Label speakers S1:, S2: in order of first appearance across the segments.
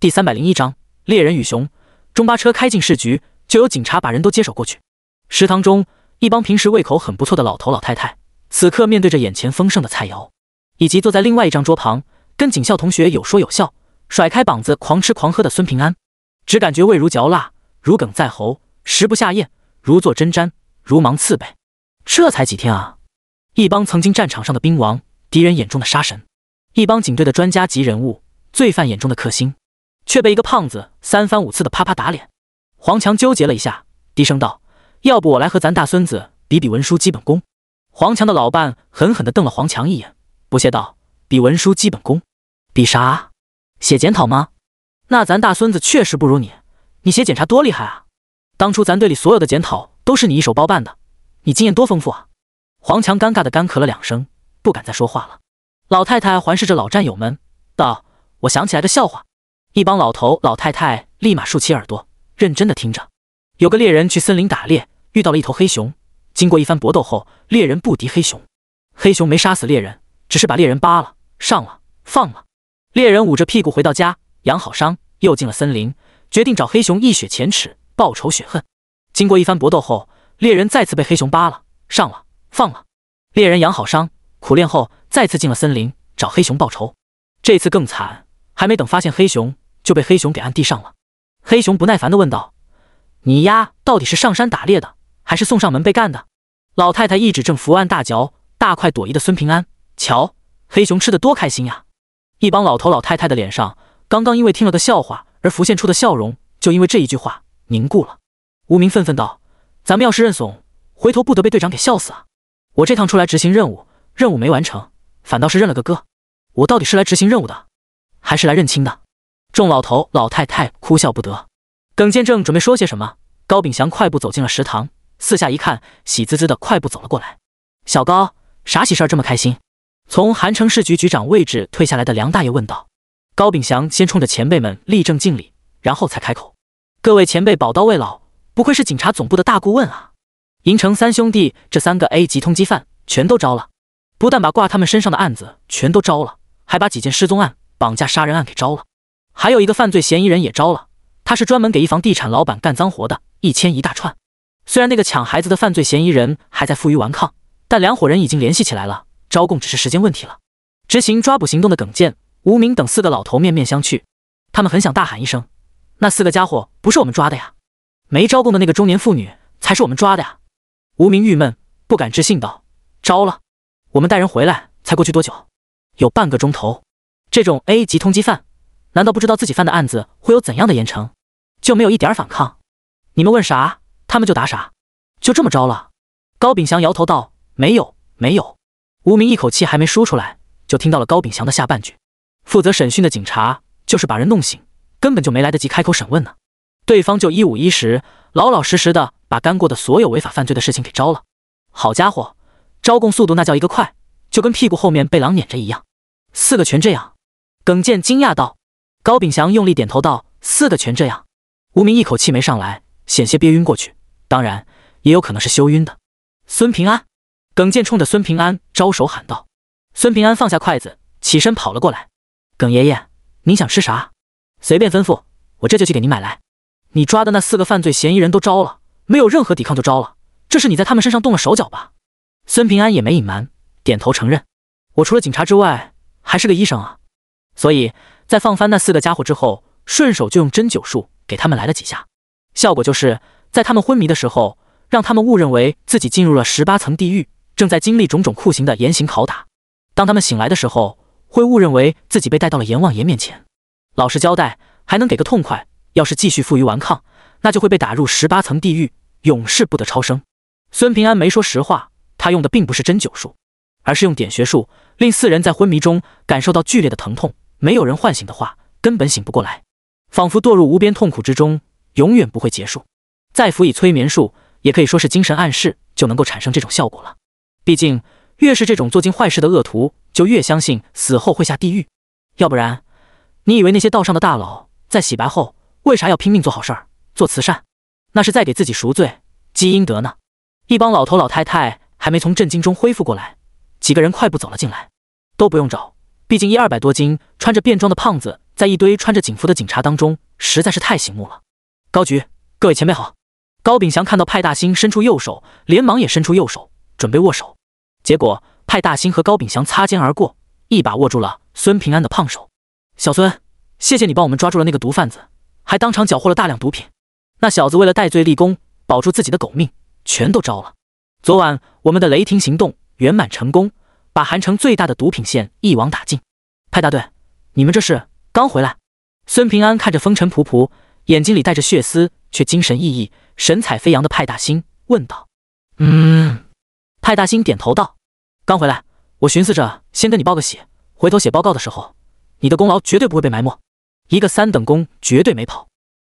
S1: 第三百零一章猎人与熊。中巴车开进市局，就有警察把人都接手过去。食堂中，一帮平时胃口很不错的老头老太太，此刻面对着眼前丰盛的菜肴，以及坐在另外一张桌旁跟警校同学有说有笑、甩开膀子狂吃狂喝的孙平安，只感觉味如嚼蜡、如鲠在喉、食不下咽、如坐针毡、如芒刺背。这才几天啊！一帮曾经战场上的兵王，敌人眼中的杀神；一帮警队的专家级人物，罪犯眼中的克星。却被一个胖子三番五次的啪啪打脸。黄强纠结了一下，低声道：“要不我来和咱大孙子比比文书基本功？”黄强的老伴狠狠地瞪了黄强一眼，不屑道：“比文书基本功？比啥？写检讨吗？那咱大孙子确实不如你，你写检查多厉害啊！当初咱队里所有的检讨都是你一手包办的，你经验多丰富啊！”黄强尴尬地干咳了两声，不敢再说话了。老太太环视着老战友们，道：“我想起来个笑话。”一帮老头老太太立马竖起耳朵，认真的听着。有个猎人去森林打猎，遇到了一头黑熊。经过一番搏斗后，猎人不敌黑熊，黑熊没杀死猎人，只是把猎人扒了、上了、放了。猎人捂着屁股回到家，养好伤，又进了森林，决定找黑熊一雪前耻，报仇雪恨。经过一番搏斗后，猎人再次被黑熊扒了、上了、放了。猎人养好伤，苦练后，再次进了森林，找黑熊报仇。这次更惨。还没等发现黑熊，就被黑熊给按地上了。黑熊不耐烦的问道：“你丫到底是上山打猎的，还是送上门被干的？”老太太一指正伏案大嚼、大快朵颐的孙平安，瞧黑熊吃的多开心呀！一帮老头老太太的脸上，刚刚因为听了个笑话而浮现出的笑容，就因为这一句话凝固了。无名愤愤道：“咱们要是认怂，回头不得被队长给笑死啊！我这趟出来执行任务，任务没完成，反倒是认了个哥。我到底是来执行任务的。”还是来认亲的，众老头老太太哭笑不得。耿建正准备说些什么，高秉祥快步走进了食堂，四下一看，喜滋滋的快步走了过来。小高，啥喜事儿这么开心？从韩城市局局长位置退下来的梁大爷问道。高秉祥先冲着前辈们立正敬礼，然后才开口：“各位前辈，宝刀未老，不愧是警察总部的大顾问啊！银城三兄弟这三个 A 级通缉犯全都招了，不但把挂他们身上的案子全都招了，还把几件失踪案。”绑架杀人案给招了，还有一个犯罪嫌疑人也招了。他是专门给一房地产老板干脏活的，一千一大串。虽然那个抢孩子的犯罪嫌疑人还在负隅顽抗，但两伙人已经联系起来了，招供只是时间问题了。执行抓捕行动的耿健、吴明等四个老头面面相觑，他们很想大喊一声：“那四个家伙不是我们抓的呀，没招供的那个中年妇女才是我们抓的呀！”吴明郁闷，不敢置信道：“招了，我们带人回来才过去多久？有半个钟头。”这种 A 级通缉犯，难道不知道自己犯的案子会有怎样的严惩，就没有一点反抗？你们问啥，他们就答啥，就这么着了。高秉祥摇头道：“没有，没有。”吴明一口气还没说出来，就听到了高秉祥的下半句：“负责审讯的警察就是把人弄醒，根本就没来得及开口审问呢，对方就一五一十、老老实实的把干过的所有违法犯罪的事情给招了。好家伙，招供速度那叫一个快，就跟屁股后面被狼撵着一样，四个全这样。”耿健惊讶道：“高秉祥用力点头道：‘四个全这样。’吴明一口气没上来，险些憋晕过去。当然，也有可能是休晕的。”孙平安，耿健冲着孙平安招手喊道：“孙平安，放下筷子，起身跑了过来。耿爷爷，您想吃啥？随便吩咐，我这就去给您买来。”你抓的那四个犯罪嫌疑人都招了，没有任何抵抗就招了，这是你在他们身上动了手脚吧？孙平安也没隐瞒，点头承认：“我除了警察之外，还是个医生啊。”所以在放翻那四个家伙之后，顺手就用针灸术给他们来了几下，效果就是在他们昏迷的时候，让他们误认为自己进入了十八层地狱，正在经历种种酷刑的严刑拷打。当他们醒来的时候，会误认为自己被带到了阎王爷面前，老实交代还能给个痛快，要是继续负隅顽抗，那就会被打入十八层地狱，永世不得超生。孙平安没说实话，他用的并不是针灸术，而是用点穴术，令四人在昏迷中感受到剧烈的疼痛。没有人唤醒的话，根本醒不过来，仿佛堕入无边痛苦之中，永远不会结束。再辅以催眠术，也可以说是精神暗示，就能够产生这种效果了。毕竟，越是这种做尽坏事的恶徒，就越相信死后会下地狱。要不然，你以为那些道上的大佬在洗白后，为啥要拼命做好事儿、做慈善？那是在给自己赎罪、积阴德呢。一帮老头老太太还没从震惊中恢复过来，几个人快步走了进来，都不用找。毕竟一二百多斤，穿着便装的胖子，在一堆穿着警服的警察当中实在是太醒目了。高局，各位前辈好。高秉祥看到派大星伸出右手，连忙也伸出右手准备握手，结果派大星和高秉祥擦肩而过，一把握住了孙平安的胖手。小孙，谢谢你帮我们抓住了那个毒贩子，还当场缴获了大量毒品。那小子为了戴罪立功，保住自己的狗命，全都招了。昨晚我们的雷霆行动圆满成功。把韩城最大的毒品线一网打尽，派大队，你们这是刚回来？孙平安看着风尘仆仆、眼睛里带着血丝却精神奕奕、神采飞扬的派大星问道：“
S2: 嗯。”
S1: 派大星点头道：“刚回来，我寻思着先跟你报个喜，回头写报告的时候，你的功劳绝对不会被埋没，一个三等功绝对没跑。”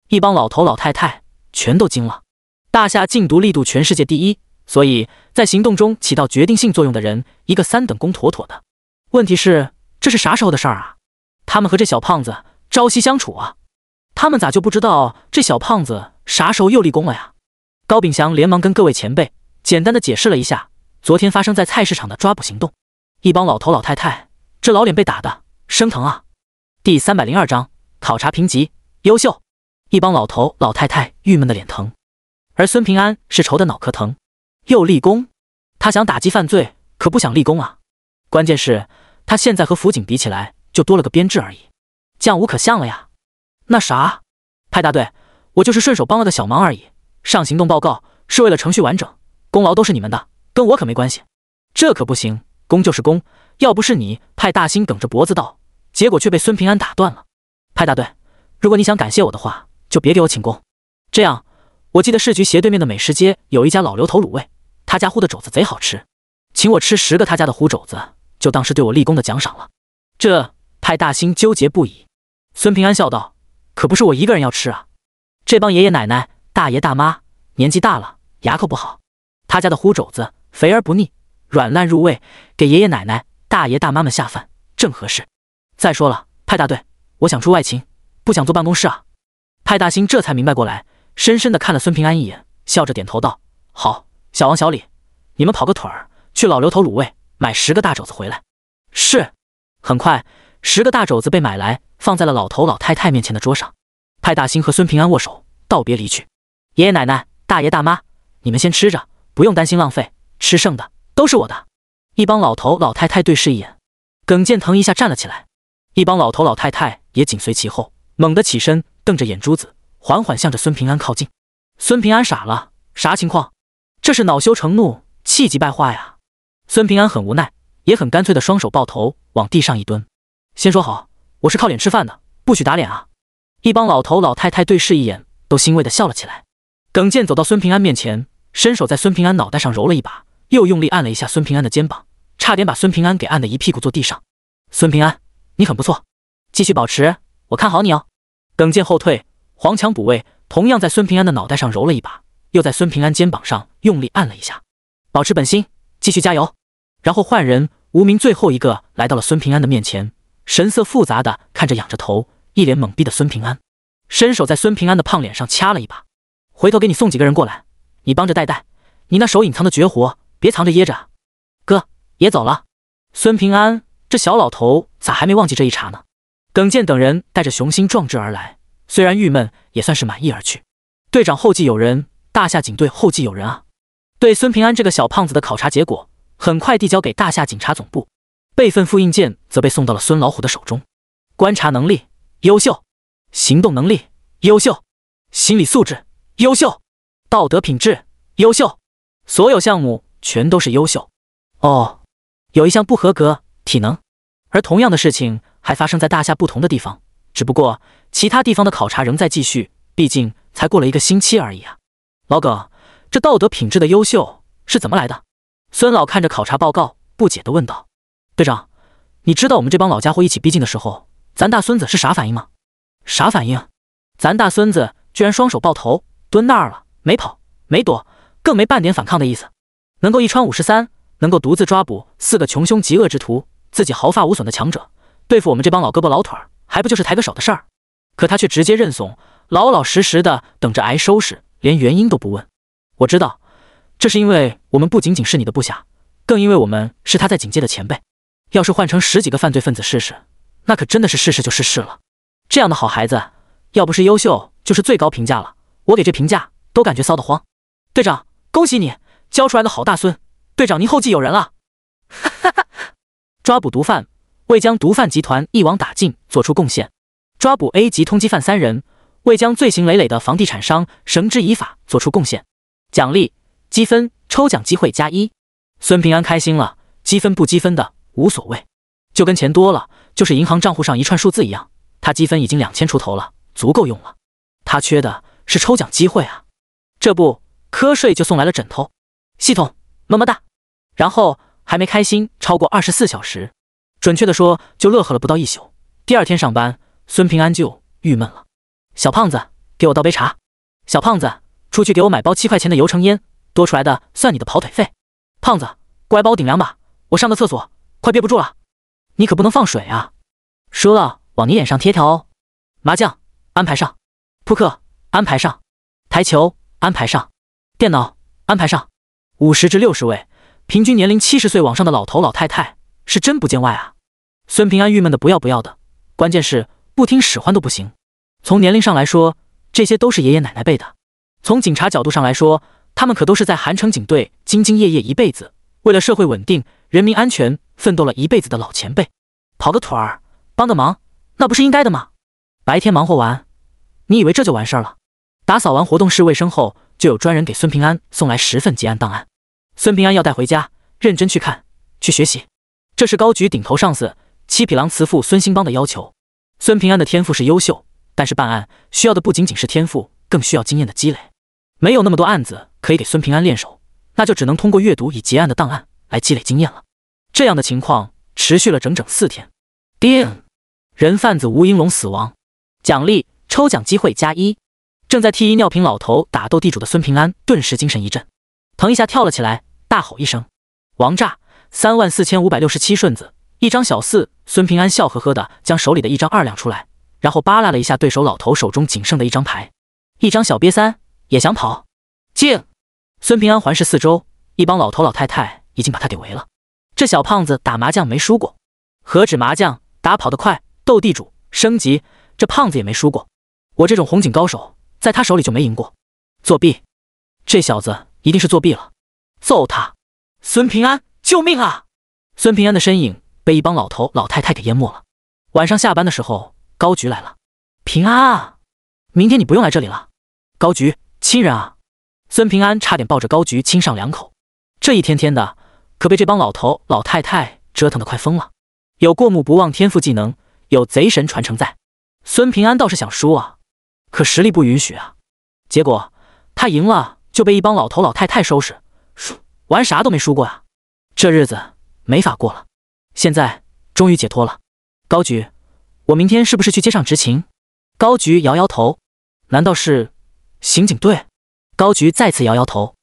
S1: 一帮老头老太太全都惊了，大夏禁毒力度全世界第一。所以在行动中起到决定性作用的人，一个三等功妥妥的。问题是，这是啥时候的事儿啊？他们和这小胖子朝夕相处啊，他们咋就不知道这小胖子啥时候又立功了呀？高秉祥连忙跟各位前辈简单的解释了一下昨天发生在菜市场的抓捕行动。一帮老头老太太，这老脸被打的生疼啊！第三百零二章考察评级优秀，一帮老头老太太郁闷的脸疼，而孙平安是愁的脑壳疼。又立功？他想打击犯罪，可不想立功啊！关键是，他现在和辅警比起来，就多了个编制而已，将无可相了呀！那啥，派大队，我就是顺手帮了个小忙而已。上行动报告是为了程序完整，功劳都是你们的，跟我可没关系。这可不行，功就是功，要不是你，派大星梗着脖子道，结果却被孙平安打断了。派大队，如果你想感谢我的话，就别给我请功。这样，我记得市局斜对面的美食街有一家老刘头卤味。他家烀的肘子贼好吃，请我吃十个他家的烀肘子，就当是对我立功的奖赏了。这派大星纠结不已。孙平安笑道：“可不是我一个人要吃啊，这帮爷爷奶奶、大爷大妈年纪大了，牙口不好，他家的烀肘子肥而不腻，软烂入味，给爷爷奶奶、大爷大妈们下饭正合适。再说了，派大队，我想出外勤，不想坐办公室啊。”派大星这才明白过来，深深的看了孙平安一眼，笑着点头道：“好。”小王、小李，你们跑个腿儿，去老刘头卤味买十个大肘子回来。是，很快，十个大肘子被买来，放在了老头老太太面前的桌上。派大星和孙平安握手道别离去。爷爷奶奶、大爷大妈，你们先吃着，不用担心浪费，吃剩的都是我的。一帮老头老太太对视一眼，耿建腾一下站了起来，一帮老头老太太也紧随其后，猛地起身，瞪着眼珠子，缓缓向着孙平安靠近。孙平安傻了，啥情况？这是恼羞成怒，气急败坏呀！孙平安很无奈，也很干脆的双手抱头，往地上一蹲。先说好，我是靠脸吃饭的，不许打脸啊！一帮老头老太太对视一眼，都欣慰的笑了起来。耿健走到孙平安面前，伸手在孙平安脑袋上揉了一把，又用力按了一下孙平安的肩膀，差点把孙平安给按的一屁股坐地上。孙平安，你很不错，继续保持，我看好你哦！耿健后退，黄强补位，同样在孙平安的脑袋上揉了一把。又在孙平安肩膀上用力按了一下，保持本心，继续加油。然后换人，无名最后一个来到了孙平安的面前，神色复杂的看着仰着头、一脸懵逼的孙平安，伸手在孙平安的胖脸上掐了一把。回头给你送几个人过来，你帮着带带，你那手隐藏的绝活别藏着掖着。哥也走了。孙平安这小老头咋还没忘记这一茬呢？耿健等人带着雄心壮志而来，虽然郁闷，也算是满意而去。队长后继有人。大夏警队后继有人啊！对孙平安这个小胖子的考察结果很快递交给大夏警察总部，备份复印件则被送到了孙老虎的手中。观察能力优秀，行动能力优秀，心理素质优秀，道德品质优秀，所有项目全都是优秀。哦，有一项不合格，体能。而同样的事情还发生在大夏不同的地方，只不过其他地方的考察仍在继续，毕竟才过了一个星期而已啊。老耿，这道德品质的优秀是怎么来的？孙老看着考察报告，不解的问道：“队长，你知道我们这帮老家伙一起逼近的时候，咱大孙子是啥反应吗？”“啥反应？咱大孙子居然双手抱头蹲那儿了，没跑，没躲，更没半点反抗的意思。能够一穿五十三，能够独自抓捕四个穷凶极恶之徒，自己毫发无损的强者，对付我们这帮老胳膊老腿儿，还不就是抬个手的事儿？可他却直接认怂，老老实实的等着挨收拾。”连原因都不问，我知道，这是因为我们不仅仅是你的部下，更因为我们是他在警戒的前辈。要是换成十几个犯罪分子试试，那可真的是试试就试试了。这样的好孩子，要不是优秀，就是最高评价了。我给这评价都感觉臊得慌。队长，恭喜你教出来的好大孙，队长您后继有人了。哈哈哈！抓捕毒贩，为将毒贩集团一网打尽做出贡献。抓捕 A 级通缉犯三人。为将罪行累累的房地产商绳之以法做出贡献，奖励积分抽奖机会加一。孙平安开心了，积分不积分的无所谓，就跟钱多了就是银行账户上一串数字一样。他积分已经两千出头了，足够用了。他缺的是抽奖机会啊！这不，瞌睡就送来了枕头。系统么么哒。然后还没开心超过二十四小时，准确的说就乐呵了不到一宿。第二天上班，孙平安就郁闷了。小胖子，给我倒杯茶。小胖子，出去给我买包七块钱的油城烟，多出来的算你的跑腿费。胖子，乖，帮我顶两把，我上个厕所，快憋不住了。你可不能放水啊，输了往你脸上贴条哦。麻将安排上，扑克安排上，台球安排上，电脑安排上。五十至六十位，平均年龄七十岁往上的老头老太太，是真不见外啊。孙平安郁闷的不要不要的，关键是不听使唤都不行。从年龄上来说，这些都是爷爷奶奶辈的；从警察角度上来说，他们可都是在韩城警队兢兢业业一辈子，为了社会稳定、人民安全奋斗了一辈子的老前辈。跑个腿儿，帮个忙，那不是应该的吗？白天忙活完，你以为这就完事儿了？打扫完活动室卫生后，就有专人给孙平安送来十份结案档案，孙平安要带回家，认真去看，去学习。这是高举顶头上司七匹狼慈父孙兴邦的要求。孙平安的天赋是优秀。但是办案需要的不仅仅是天赋，更需要经验的积累。没有那么多案子可以给孙平安练手，那就只能通过阅读已结案的档案来积累经验了。这样的情况持续了整整四天。叮，人贩子吴英龙死亡，奖励抽奖机会加一。正在替一尿瓶老头打斗地主的孙平安顿时精神一振，腾一下跳了起来，大吼一声：“王炸！三万四千五百六十七顺子，一张小四！”孙平安笑呵呵的将手里的一张二两出来。然后扒拉了一下对手老头手中仅剩的一张牌，一张小瘪三也想跑，静。孙平安环视四周，一帮老头老太太已经把他给围了。这小胖子打麻将没输过，何止麻将，打跑得快、斗地主、升级，这胖子也没输过。我这种红警高手在他手里就没赢过，作弊！这小子一定是作弊了，揍他！孙平安，救命啊！孙平安的身影被一帮老头老太太给淹没了。晚上下班的时候。高局来了，平安啊！明天你不用来这里了。高局，亲人啊！孙平安差点抱着高局亲上两口。这一天天的，可被这帮老头老太太折腾的快疯了。有过目不忘天赋技能，有贼神传承在，孙平安倒是想输啊，可实力不允许啊。结果他赢了就被一帮老头老太太收拾，输玩啥都没输过啊。这日子没法过了，现在终于解脱了，高局。我明天是不是去街上执勤？高局摇摇头。难道是刑警队？高局再次摇摇头。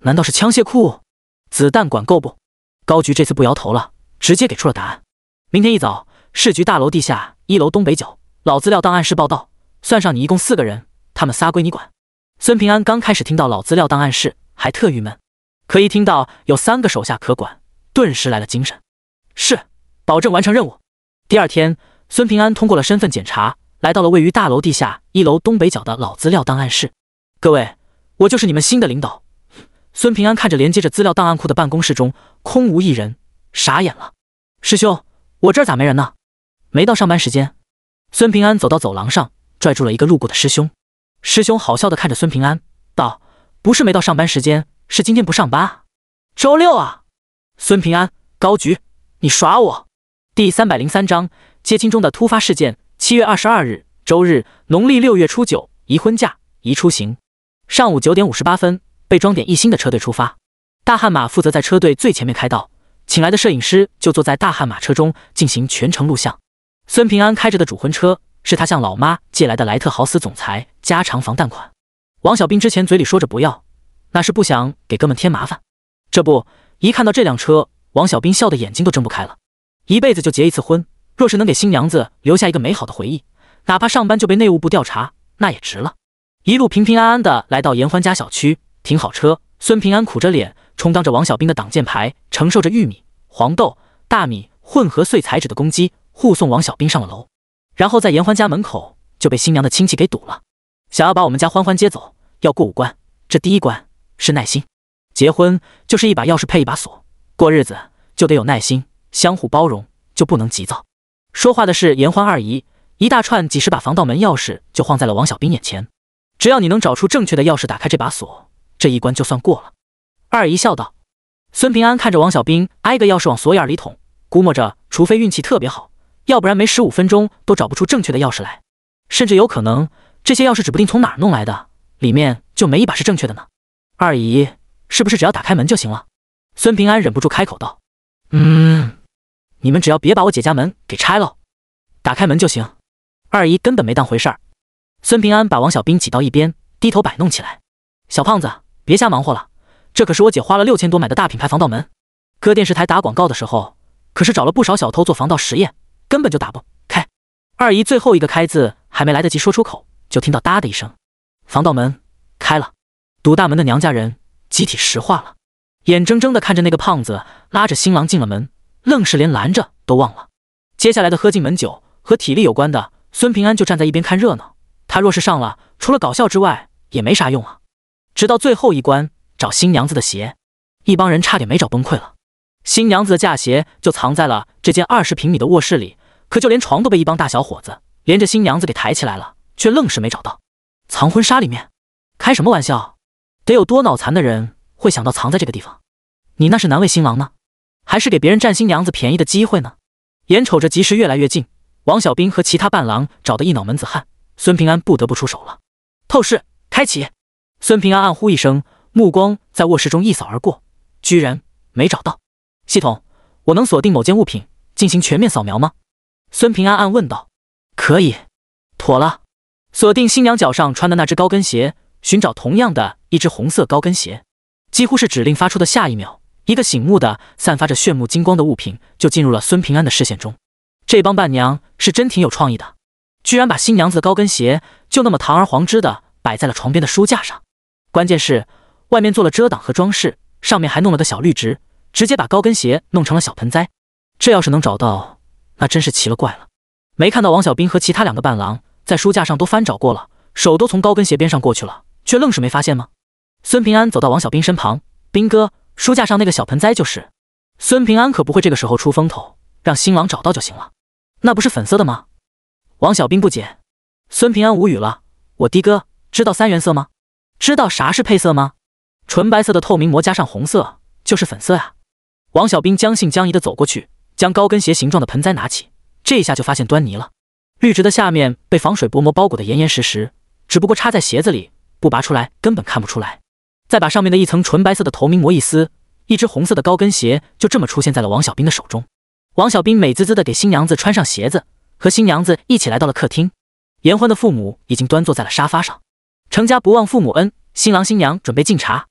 S1: 难道是枪械库？子弹管够不？高局这次不摇头了，直接给出了答案。明天一早，市局大楼地下一楼东北角老资料档案室报道。算上你，一共四个人，他们仨归你管。孙平安刚开始听到老资料档案室还特郁闷，可一听到有三个手下可管，顿时来了精神。是，保证完成任务。第二天。孙平安通过了身份检查，来到了位于大楼地下一楼东北角的老资料档案室。各位，我就是你们新的领导。孙平安看着连接着资料档案库的办公室中空无一人，傻眼了。师兄，我这儿咋没人呢？没到上班时间。孙平安走到走廊上，拽住了一个路过的师兄。师兄好笑的看着孙平安，道：“不是没到上班时间，是今天不上班啊，周六啊。”孙平安，高局，你耍我？第三百零三章。接亲中的突发事件。七月二十二日，周日，农历六月初九，宜婚嫁，宜出行。上午九点五十八分，被装点一新的车队出发。大悍马负责在车队最前面开道，请来的摄影师就坐在大悍马车中进行全程录像。孙平安开着的主婚车是他向老妈借来的莱特豪斯总裁加长防弹款。王小兵之前嘴里说着不要，那是不想给哥们添麻烦。这不，一看到这辆车，王小兵笑得眼睛都睁不开了。一辈子就结一次婚。若是能给新娘子留下一个美好的回忆，哪怕上班就被内务部调查，那也值了。一路平平安安的来到严欢家小区，停好车，孙平安苦着脸，充当着王小兵的挡箭牌，承受着玉米、黄豆、大米混合碎彩纸的攻击，护送王小兵上了楼。然后在严欢家门口就被新娘的亲戚给堵了，想要把我们家欢欢接走，要过五关。这第一关是耐心。结婚就是一把钥匙配一把锁，过日子就得有耐心，相互包容，就不能急躁。说话的是严欢二姨，一大串几十把防盗门钥匙就晃在了王小兵眼前。只要你能找出正确的钥匙打开这把锁，这一关就算过了。二姨笑道。孙平安看着王小兵挨个钥匙往锁眼里捅，估摸着除非运气特别好，要不然没十五分钟都找不出正确的钥匙来。甚至有可能这些钥匙指不定从哪儿弄来的，里面就没一把是正确的呢。二姨是不是只要打开门就行了？孙平安忍不住开口道。
S2: 嗯。
S1: 你们只要别把我姐家门给拆喽，打开门就行。二姨根本没当回事儿。孙平安把王小兵挤到一边，低头摆弄起来。小胖子，别瞎忙活了，这可是我姐花了六千多买的大品牌防盗门。搁电视台打广告的时候，可是找了不少小偷做防盗实验，根本就打不开。二姨最后一个“开”字还没来得及说出口，就听到“哒”的一声，防盗门开了。堵大门的娘家人集体石化了，眼睁睁地看着那个胖子拉着新郎进了门。愣是连拦着都忘了。接下来的喝进门酒和体力有关的，孙平安就站在一边看热闹。他若是上了，除了搞笑之外也没啥用啊。直到最后一关找新娘子的鞋，一帮人差点没找崩溃了。新娘子的嫁鞋就藏在了这间二十平米的卧室里，可就连床都被一帮大小伙子连着新娘子给抬起来了，却愣是没找到。藏婚纱里面？开什么玩笑？得有多脑残的人会想到藏在这个地方？你那是难为新郎呢？还是给别人占新娘子便宜的机会呢？眼瞅着吉时越来越近，王小兵和其他伴郎找的一脑门子汗，孙平安不得不出手了。透视开启，孙平安暗呼一声，目光在卧室中一扫而过，居然没找到。系统，我能锁定某件物品进行全面扫描吗？孙平安暗问道。可以，妥了。锁定新娘脚上穿的那只高跟鞋，寻找同样的一只红色高跟鞋。几乎是指令发出的下一秒。一个醒目的、散发着炫目金光的物品就进入了孙平安的视线中。这帮伴娘是真挺有创意的，居然把新娘子的高跟鞋就那么堂而皇之的摆在了床边的书架上。关键是外面做了遮挡和装饰，上面还弄了个小绿植，直接把高跟鞋弄成了小盆栽。这要是能找到，那真是奇了怪了。没看到王小兵和其他两个伴郎在书架上都翻找过了，手都从高跟鞋边上过去了，却愣是没发现吗？孙平安走到王小兵身旁，兵哥。书架上那个小盆栽就是，孙平安可不会这个时候出风头，让新郎找到就行了。那不是粉色的吗？王小兵不解，孙平安无语了。我的哥，知道三原色吗？知道啥是配色吗？纯白色的透明膜加上红色就是粉色呀。王小兵将信将疑的走过去，将高跟鞋形状的盆栽拿起，这一下就发现端倪了。绿植的下面被防水薄膜包裹的严严实实，只不过插在鞋子里，不拔出来根本看不出来。再把上面的一层纯白色的透明膜一撕，一只红色的高跟鞋就这么出现在了王小兵的手中。王小兵美滋滋的给新娘子穿上鞋子，和新娘子一起来到了客厅。严欢的父母已经端坐在了沙发上。成家不忘父母恩，新郎新娘准备敬茶。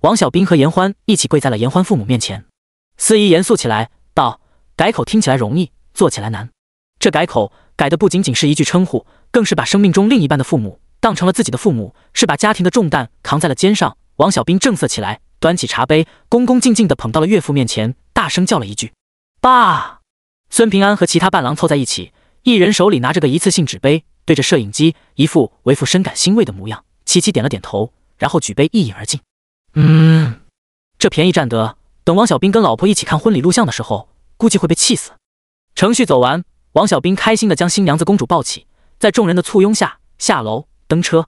S1: 王小兵和严欢一起跪在了严欢父母面前。司仪严肃起来道：“改口听起来容易，做起来难。这改口改的不仅仅是一句称呼，更是把生命中另一半的父母当成了自己的父母，是把家庭的重担扛在了肩上。”王小兵正色起来，端起茶杯，恭恭敬敬地捧到了岳父面前，大声叫了一句：“爸！”孙平安和其他伴郎凑在一起，一人手里拿着个一次性纸杯，对着摄影机，一副为父深感欣慰的模样，齐齐点了点头，然后举杯一饮而尽。
S2: 嗯，
S1: 这便宜占得，等王小兵跟老婆一起看婚礼录像的时候，估计会被气死。程序走完，王小兵开心地将新娘子公主抱起，在众人的簇拥下下楼登车，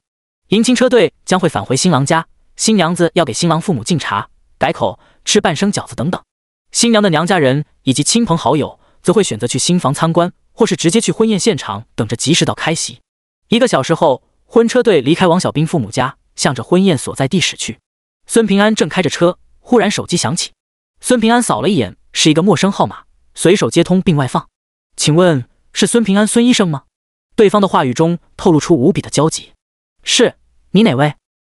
S1: 迎亲车队将会返回新郎家。新娘子要给新郎父母敬茶、改口、吃半生饺子等等。新娘的娘家人以及亲朋好友则会选择去新房参观，或是直接去婚宴现场等着及时到开席。一个小时后，婚车队离开王小兵父母家，向着婚宴所在地驶去。孙平安正开着车，忽然手机响起。孙平安扫了一眼，是一个陌生号码，随手接通并外放：“请问是孙平安，孙医生吗？”对方的话语中透露出无比的焦急：“是你哪位？”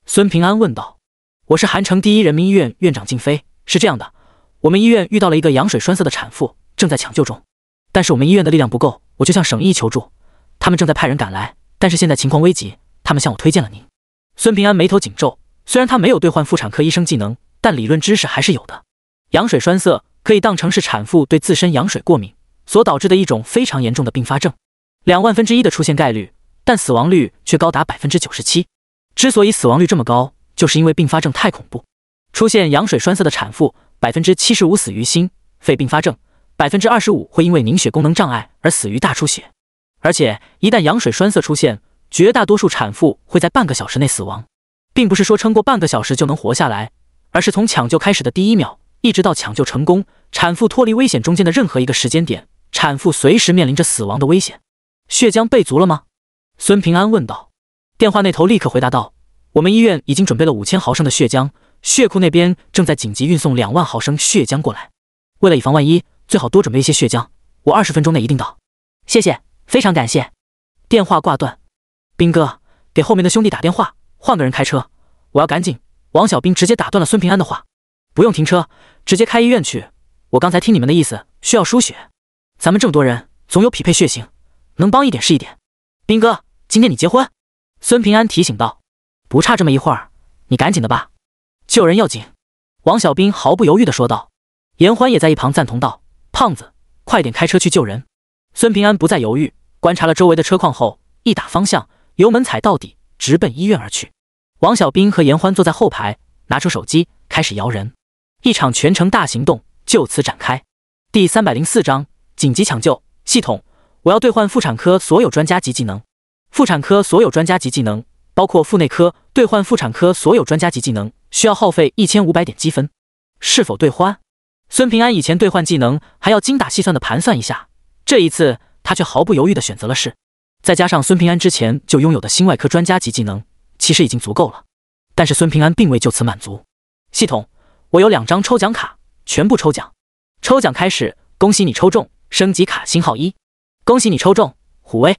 S1: 孙平安问道：“我是韩城第一人民医院院长靳飞。是这样的，我们医院遇到了一个羊水栓塞的产妇，正在抢救中。但是我们医院的力量不够，我就向省医求助，他们正在派人赶来。但是现在情况危急，他们向我推荐了您。”孙平安眉头紧皱。虽然他没有兑换妇产科医生技能，但理论知识还是有的。羊水栓塞可以当成是产妇对自身羊水过敏所导致的一种非常严重的并发症，两万分之一的出现概率，但死亡率却高达百分之九十七。之所以死亡率这么高，就是因为并发症太恐怖。出现羊水栓塞的产妇，百分之七十五死于心肺并发症，百分之二十五会因为凝血功能障碍而死于大出血。而且一旦羊水栓塞出现，绝大多数产妇会在半个小时内死亡，并不是说撑过半个小时就能活下来，而是从抢救开始的第一秒一直到抢救成功、产妇脱离危险中间的任何一个时间点，产妇随时面临着死亡的危险。血浆备足了吗？孙平安问道。电话那头立刻回答道：“我们医院已经准备了五千毫升的血浆，血库那边正在紧急运送两万毫升血浆过来。为了以防万一，最好多准备一些血浆。我二十分钟内一定到，谢谢，非常感谢。”电话挂断。兵哥，给后面的兄弟打电话，换个人开车，我要赶紧。王小兵直接打断了孙平安的话：“不用停车，直接开医院去。我刚才听你们的意思，需要输血，咱们这么多人，总有匹配血型，能帮一点是一点。”兵哥，今天你结婚。孙平安提醒道：“不差这么一会儿，你赶紧的吧，救人要紧。”王小兵毫不犹豫地说道。严欢也在一旁赞同道：“胖子，快点开车去救人！”孙平安不再犹豫，观察了周围的车况后，一打方向，油门踩到底，直奔医院而去。王小兵和严欢坐在后排，拿出手机开始摇人。一场全程大行动就此展开。第三百零四章紧急抢救。系统，我要兑换妇产科所有专家级技能。妇产科所有专家级技能，包括妇内科。兑换妇产科所有专家级技能需要耗费一千五百点积分，是否兑换？孙平安以前兑换技能还要精打细算的盘算一下，这一次他却毫不犹豫的选择了是。再加上孙平安之前就拥有的心外科专家级技能，其实已经足够了。但是孙平安并未就此满足。系统，我有两张抽奖卡，全部抽奖。抽奖开始，恭喜你抽中升级卡星号一，恭喜你抽中虎威。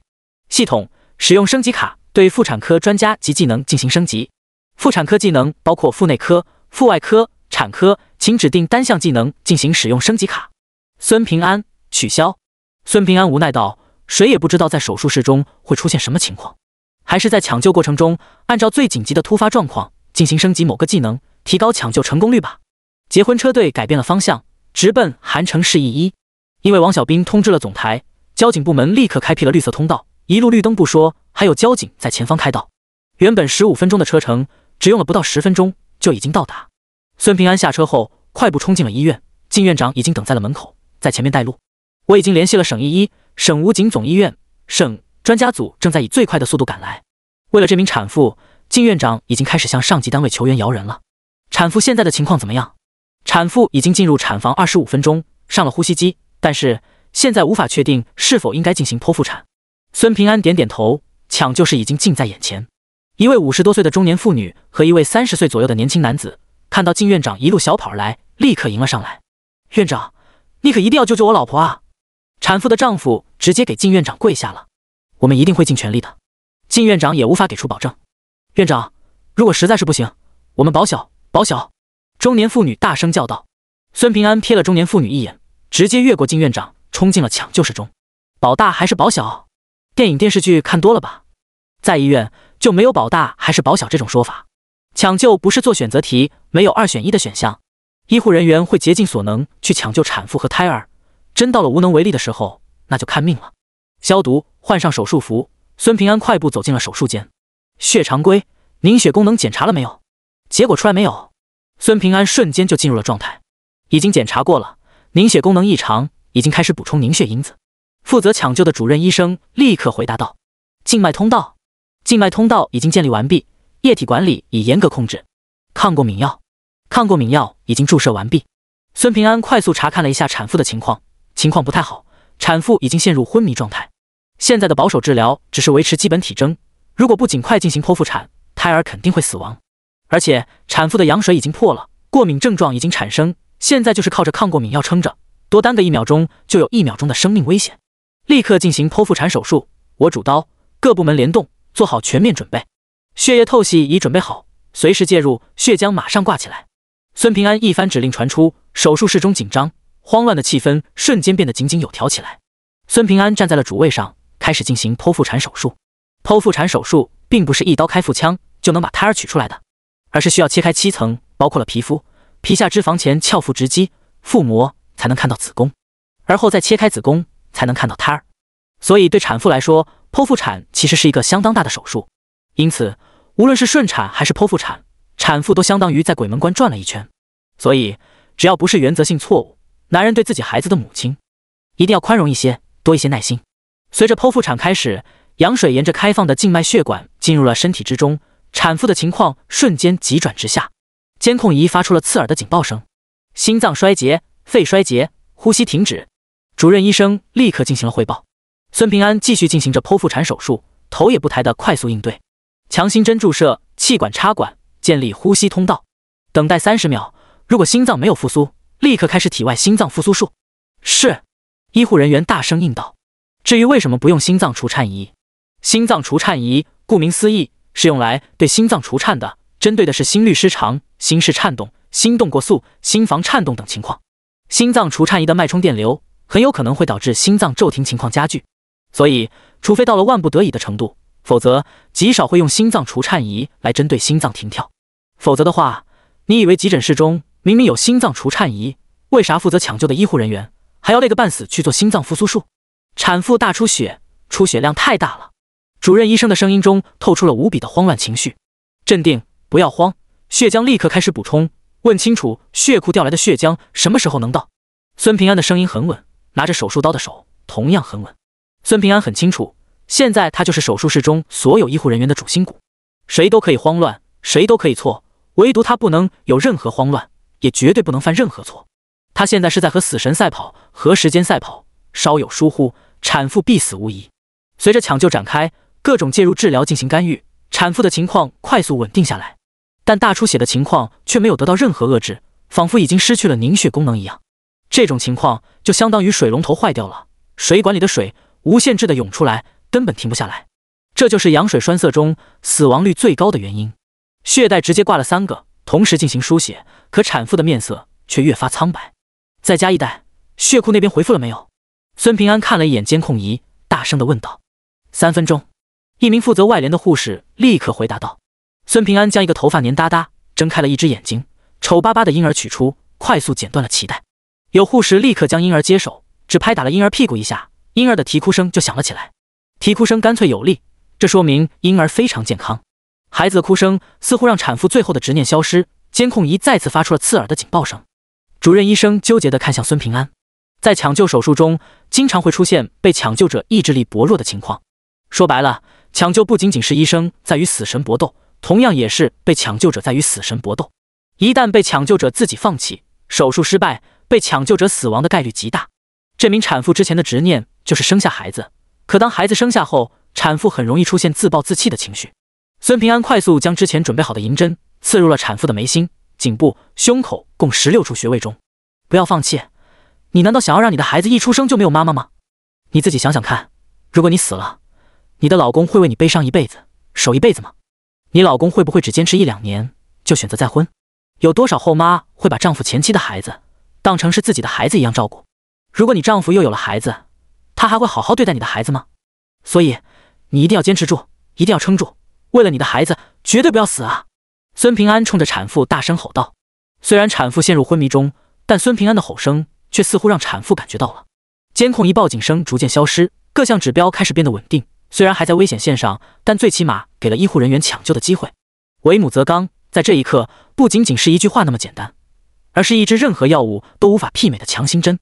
S1: 系统。使用升级卡对妇产科专家及技能进行升级。妇产科技能包括妇内科、妇外科、产科，请指定单项技能进行使用升级卡。孙平安，取消。孙平安无奈道：“谁也不知道在手术室中会出现什么情况，还是在抢救过程中，按照最紧急的突发状况进行升级某个技能，提高抢救成功率吧。”结婚车队改变了方向，直奔韩城市一医，因为王小兵通知了总台，交警部门立刻开辟了绿色通道。一路绿灯不说，还有交警在前方开道。原本十五分钟的车程，只用了不到十分钟就已经到达。孙平安下车后，快步冲进了医院。靳院长已经等在了门口，在前面带路。我已经联系了省医一、省武警总医院、省专家组，正在以最快的速度赶来。为了这名产妇，靳院长已经开始向上级单位求援、摇人了。产妇现在的情况怎么样？产妇已经进入产房二十五分钟，上了呼吸机，但是现在无法确定是否应该进行剖腹产。孙平安点点头，抢救室已经近在眼前。一位五十多岁的中年妇女和一位三十岁左右的年轻男子看到靳院长一路小跑而来，立刻迎了上来。“院长，你可一定要救救我老婆啊！”产妇的丈夫直接给靳院长跪下了。“我们一定会尽全力的。”靳院长也无法给出保证。“院长，如果实在是不行，我们保小保小。”中年妇女大声叫道。孙平安瞥了中年妇女一眼，直接越过靳院长冲进了抢救室中。“保大还是保小？”电影电视剧看多了吧，在医院就没有“保大还是保小”这种说法，抢救不是做选择题，没有二选一的选项。医护人员会竭尽所能去抢救产妇和胎儿，真到了无能为力的时候，那就看命了。消毒，换上手术服。孙平安快步走进了手术间。血常规、凝血功能检查了没有？结果出来没有？孙平安瞬间就进入了状态。已经检查过了，凝血功能异常，已经开始补充凝血因子。负责抢救的主任医生立刻回答道：“静脉通道，静脉通道已经建立完毕，液体管理已严格控制，抗过敏药，抗过敏药已经注射完毕。”孙平安快速查看了一下产妇的情况，情况不太好，产妇已经陷入昏迷状态。现在的保守治疗只是维持基本体征，如果不尽快进行剖腹产，胎儿肯定会死亡。而且产妇的羊水已经破了，过敏症状已经产生，现在就是靠着抗过敏药撑着，多耽搁一秒钟就有一秒钟的生命危险。立刻进行剖腹产手术，我主刀，各部门联动，做好全面准备。血液透析已准备好，随时介入。血浆马上挂起来。孙平安一番指令传出，手术室中紧张慌乱的气氛瞬间变得井井有条起来。孙平安站在了主位上，开始进行剖腹产手术。剖腹产手术并不是一刀开腹腔就能把胎儿取出来的，而是需要切开七层，包括了皮肤、皮下脂肪、前鞘、腹直肌、腹膜，才能看到子宫，而后再切开子宫。才能看到胎儿，所以对产妇来说，剖腹产其实是一个相当大的手术。因此，无论是顺产还是剖腹产，产妇都相当于在鬼门关转了一圈。所以，只要不是原则性错误，男人对自己孩子的母亲一定要宽容一些，多一些耐心。随着剖腹产开始，羊水沿着开放的静脉血管进入了身体之中，产妇的情况瞬间急转直下，监控仪发出了刺耳的警报声：心脏衰竭、肺衰竭、呼吸停止。主任医生立刻进行了汇报。孙平安继续进行着剖腹产手术，头也不抬的快速应对，强心针注射，气管插管建立呼吸通道，等待三十秒。如果心脏没有复苏，立刻开始体外心脏复苏术。是，医护人员大声应道。至于为什么不用心脏除颤仪？心脏除颤仪顾名思义是用来对心脏除颤的，针对的是心律失常、心室颤动、心动过速、心房颤动等情况。心脏除颤仪的脉冲电流。很有可能会导致心脏骤停情况加剧，所以除非到了万不得已的程度，否则极少会用心脏除颤仪来针对心脏停跳。否则的话，你以为急诊室中明明有心脏除颤仪，为啥负责抢救的医护人员还要累个半死去做心脏复苏术？产妇大出血，出血量太大了。主任医生的声音中透出了无比的慌乱情绪。镇定，不要慌，血浆立刻开始补充。问清楚血库调来的血浆什么时候能到。孙平安的声音很稳。拿着手术刀的手同样很稳。孙平安很清楚，现在他就是手术室中所有医护人员的主心骨，谁都可以慌乱，谁都可以错，唯独他不能有任何慌乱，也绝对不能犯任何错。他现在是在和死神赛跑，和时间赛跑，稍有疏忽，产妇必死无疑。随着抢救展开，各种介入治疗进行干预，产妇的情况快速稳定下来，但大出血的情况却没有得到任何遏制，仿佛已经失去了凝血功能一样。这种情况就相当于水龙头坏掉了，水管里的水无限制的涌出来，根本停不下来。这就是羊水栓塞中死亡率最高的原因。血袋直接挂了三个，同时进行输血，可产妇的面色却越发苍白。再加一袋，血库那边回复了没有？孙平安看了一眼监控仪，大声的问道。三分钟，一名负责外联的护士立刻回答道。孙平安将一个头发黏哒哒、睁开了一只眼睛、丑巴巴的婴儿取出，快速剪断了脐带。有护士立刻将婴儿接手，只拍打了婴儿屁股一下，婴儿的啼哭声就响了起来。啼哭声干脆有力，这说明婴儿非常健康。孩子的哭声似乎让产妇最后的执念消失，监控仪再次发出了刺耳的警报声。主任医生纠结地看向孙平安，在抢救手术中，经常会出现被抢救者意志力薄弱的情况。说白了，抢救不仅仅是医生在与死神搏斗，同样也是被抢救者在与死神搏斗。一旦被抢救者自己放弃，手术失败。被抢救者死亡的概率极大。这名产妇之前的执念就是生下孩子，可当孩子生下后，产妇很容易出现自暴自弃的情绪。孙平安快速将之前准备好的银针刺入了产妇的眉心、颈部、胸口共十六处穴位中。不要放弃，你难道想要让你的孩子一出生就没有妈妈吗？你自己想想看，如果你死了，你的老公会为你悲伤一辈子、守一辈子吗？你老公会不会只坚持一两年就选择再婚？有多少后妈会把丈夫前妻的孩子？当成是自己的孩子一样照顾。如果你丈夫又有了孩子，他还会好好对待你的孩子吗？所以你一定要坚持住，一定要撑住，为了你的孩子，绝对不要死啊！孙平安冲着产妇大声吼道。虽然产妇陷入昏迷中，但孙平安的吼声却似乎让产妇感觉到了。监控仪报警声逐渐消失，各项指标开始变得稳定。虽然还在危险线上，但最起码给了医护人员抢救的机会。为母则刚，在这一刻不仅仅是一句话那么简单。而是一支任何药物都无法媲美的强心针，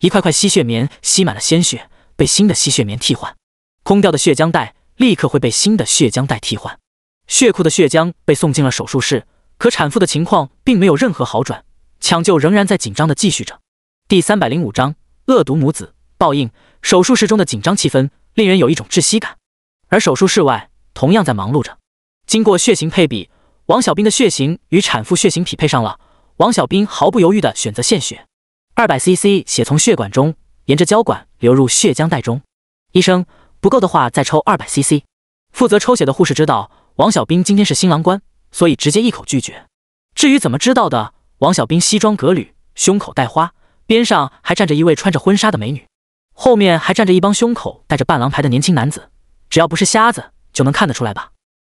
S1: 一块块吸血棉吸满了鲜血，被新的吸血棉替换，空掉的血浆袋立刻会被新的血浆袋替换。血库的血浆被送进了手术室，可产妇的情况并没有任何好转，抢救仍然在紧张的继续着。第三百零五章恶毒母子报应。手术室中的紧张气氛令人有一种窒息感，而手术室外同样在忙碌着。经过血型配比，王小兵的血型与产妇血型匹配上了。王小兵毫不犹豫地选择献血，二百 cc 血从血管中沿着胶管流入血浆袋中。医生不够的话再抽二百 cc。负责抽血的护士知道王小兵今天是新郎官，所以直接一口拒绝。至于怎么知道的，王小兵西装革履，胸口带花，边上还站着一位穿着婚纱的美女，后面还站着一帮胸口带着伴郎牌的年轻男子，只要不是瞎子就能看得出来吧。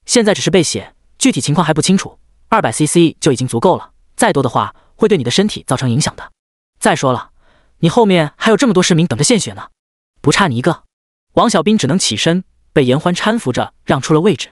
S1: 现在只是备血，具体情况还不清楚，二百 cc 就已经足够了。再多的话会对你的身体造成影响的。再说了，你后面还有这么多市民等着献血呢，不差你一个。王小兵只能起身，被严欢搀扶着让出了位置。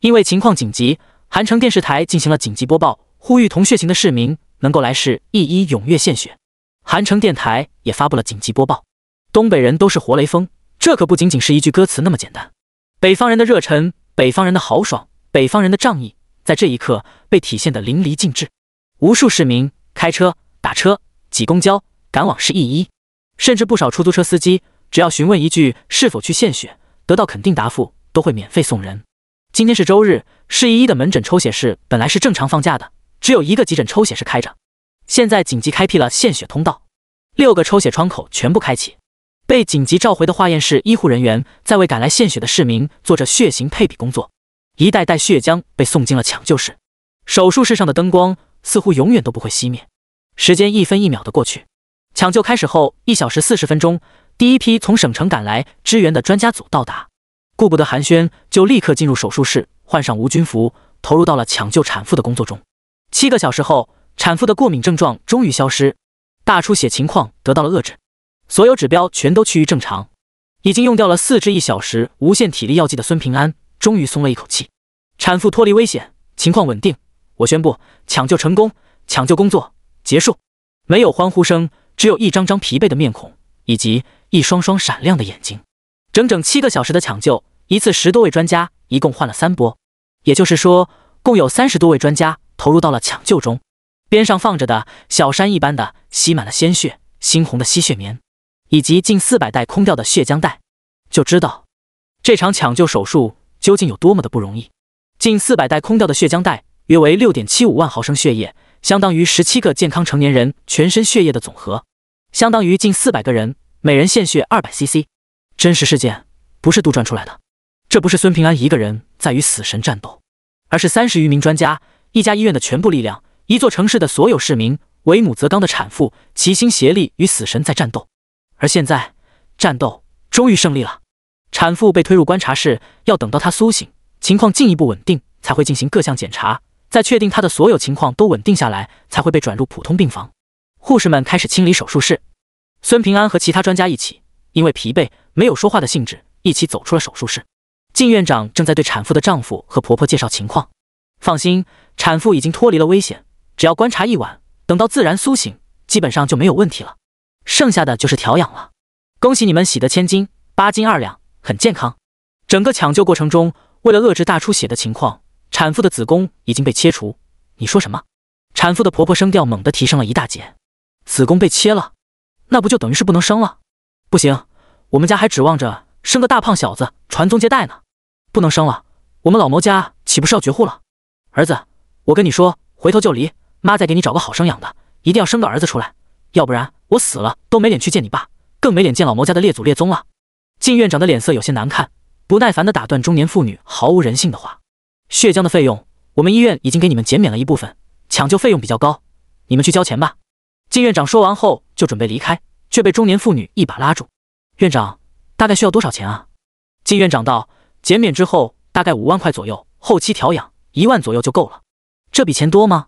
S1: 因为情况紧急，韩城电视台进行了紧急播报，呼吁同血型的市民能够来世一一踊跃献血。韩城电台也发布了紧急播报。东北人都是活雷锋，这可不仅仅是一句歌词那么简单。北方人的热忱，北方人的豪爽，北方人的仗义，在这一刻被体现的淋漓尽致。无数市民开车、打车、挤公交赶往市一医，甚至不少出租车司机只要询问一句“是否去献血”，得到肯定答复都会免费送人。今天是周日，市一医的门诊抽血室本来是正常放假的，只有一个急诊抽血室开着。现在紧急开辟了献血通道，六个抽血窗口全部开启。被紧急召回的化验室医护人员在为赶来献血的市民做着血型配比工作，一袋袋血浆被送进了抢救室、手术室上的灯光。似乎永远都不会熄灭。时间一分一秒的过去，抢救开始后一小时四十分钟，第一批从省城赶来支援的专家组到达，顾不得寒暄，就立刻进入手术室，换上无菌服，投入到了抢救产妇的工作中。七个小时后，产妇的过敏症状终于消失，大出血情况得到了遏制，所有指标全都趋于正常。已经用掉了四支一小时无限体力药剂的孙平安，终于松了一口气，产妇脱离危险，情况稳定。我宣布抢救成功，抢救工作结束。没有欢呼声，只有一张张疲惫的面孔，以及一双双闪亮的眼睛。整整七个小时的抢救，一次十多位专家，一共换了三波，也就是说，共有三十多位专家投入到了抢救中。边上放着的小山一般的吸满了鲜血、猩红的吸血棉，以及近四百袋空掉的血浆袋，就知道这场抢救手术究竟有多么的不容易。近四百袋空掉的血浆袋。约为六点七五万毫升血液，相当于十七个健康成年人全身血液的总和，相当于近四百个人每人献血二百 cc。真实事件不是杜撰出来的，这不是孙平安一个人在与死神战斗，而是三十余名专家、一家医院的全部力量、一座城市的所有市民、为母则刚的产妇齐心协力与死神在战斗。而现在，战斗终于胜利了，产妇被推入观察室，要等到她苏醒、情况进一步稳定才会进行各项检查。在确定她的所有情况都稳定下来，才会被转入普通病房。护士们开始清理手术室。孙平安和其他专家一起，因为疲惫，没有说话的兴致，一起走出了手术室。靳院长正在对产妇的丈夫和婆婆介绍情况。放心，产妇已经脱离了危险，只要观察一晚，等到自然苏醒，基本上就没有问题了。剩下的就是调养了。恭喜你们喜得千金，八斤二两，很健康。整个抢救过程中，为了遏制大出血的情况。产妇的子宫已经被切除，你说什么？产妇的婆婆声调猛地提升了一大截，子宫被切了，那不就等于是不能生了？不行，我们家还指望着生个大胖小子传宗接代呢，不能生了，我们老牟家岂不是要绝户了？儿子，我跟你说，回头就离，妈再给你找个好生养的，一定要生个儿子出来，要不然我死了都没脸去见你爸，更没脸见老牟家的列祖列宗了。靳院长的脸色有些难看，不耐烦地打断中年妇女毫无人性的话。血浆的费用，我们医院已经给你们减免了一部分，抢救费用比较高，你们去交钱吧。金院长说完后就准备离开，却被中年妇女一把拉住。院长，大概需要多少钱啊？金院长道，减免之后大概五万块左右，后期调养一万左右就够了。这笔钱多吗？